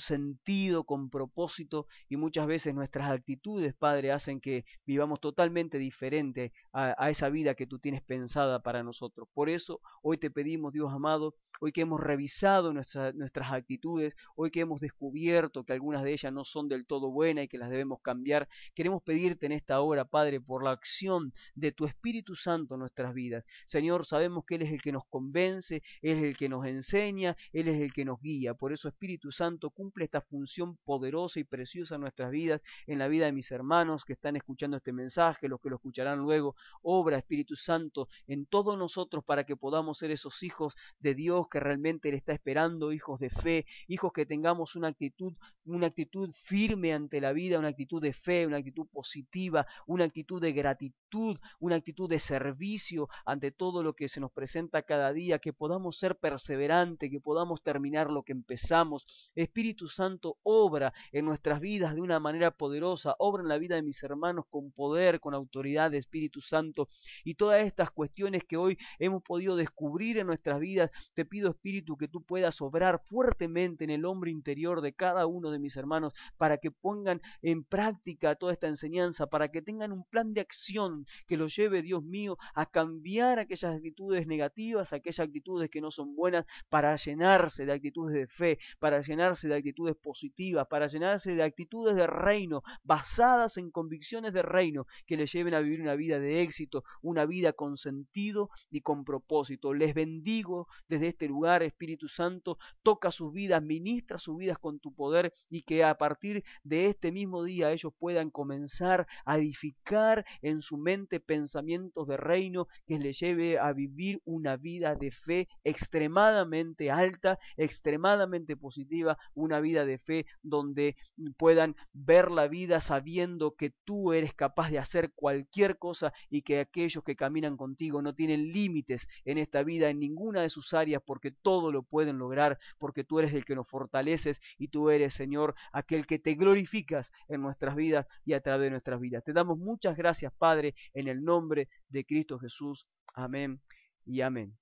sentido, con propósito, y muchas veces nuestras actitudes, Padre, hacen que vivamos totalmente diferente a, esa vida que tú tienes pensada para nosotros. Por eso hoy te pedimos, Dios amado, hoy que hemos revisado nuestras actitudes, hoy que hemos descubierto que algunas de ellas no son del todo buena y que las debemos cambiar. Queremos pedirte en esta hora, Padre, por la acción de tu Espíritu Santo en nuestras vidas. Señor, sabemos que Él es el que nos convence, Él es el que nos enseña, Él es el que nos guía. Por eso, Espíritu Santo, cumple esta función poderosa y preciosa en nuestras vidas, en la vida de mis hermanos que están escuchando este mensaje, los que lo escucharán luego. Obra, Espíritu Santo, en todos nosotros para que podamos ser esos hijos de Dios que realmente le está esperando, hijos de fe, hijos que tengamos una actitud, una actitud firme ante la vida, una actitud de fe, una actitud positiva, una actitud de gratitud, una actitud de servicio ante todo lo que se nos presenta cada día, que podamos ser perseverantes, que podamos terminar lo que empezamos. Espíritu Santo obra en nuestras vidas de una manera poderosa, obra en la vida de mis hermanos con poder, con autoridad de Espíritu Santo y todas estas cuestiones que hoy hemos podido descubrir en nuestras vidas, te pido Espíritu que tú puedas obrar fuertemente en el hombre interior de cada uno de mis hermanos para que pongan en práctica toda esta enseñanza, para que tengan un plan de acción que los lleve, Dios mío, a cambiar aquellas actitudes negativas, aquellas actitudes que no son buenas, para llenarse de actitudes de fe, para llenarse de actitudes positivas, para llenarse de actitudes de reino, basadas en convicciones de reino, que les lleven a vivir una vida de éxito, una vida con sentido y con propósito. Les bendigo desde este lugar, Espíritu Santo, toca sus vidas, ministra sus vidas con tu poder y que a partir de este mismo día ellos puedan comenzar a edificar en su mente pensamientos de reino que les lleve a vivir una vida de fe extremadamente alta, extremadamente positiva, una vida de fe donde puedan ver la vida sabiendo que tú eres capaz de hacer cualquier cosa y que aquellos que caminan contigo no tienen límites en esta vida, en ninguna de sus áreas, porque todo lo pueden lograr, porque tú eres el que nos fortaleces y tú eres, Señor, aquel que te glorificas en nuestras vidas y a través de nuestras vidas. Te damos muchas gracias, Padre, en el nombre de Cristo Jesús. Amén y amén.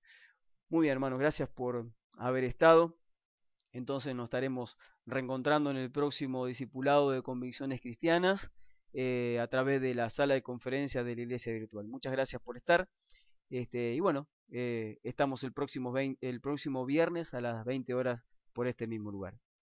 Muy bien, hermanos, gracias por haber estado. Entonces nos estaremos reencontrando en el próximo discipulado de convicciones cristianas eh, a través de la sala de conferencias de la iglesia virtual. Muchas gracias por estar. Este, y bueno, eh, estamos el próximo, el próximo viernes a las 20 horas por este mismo lugar.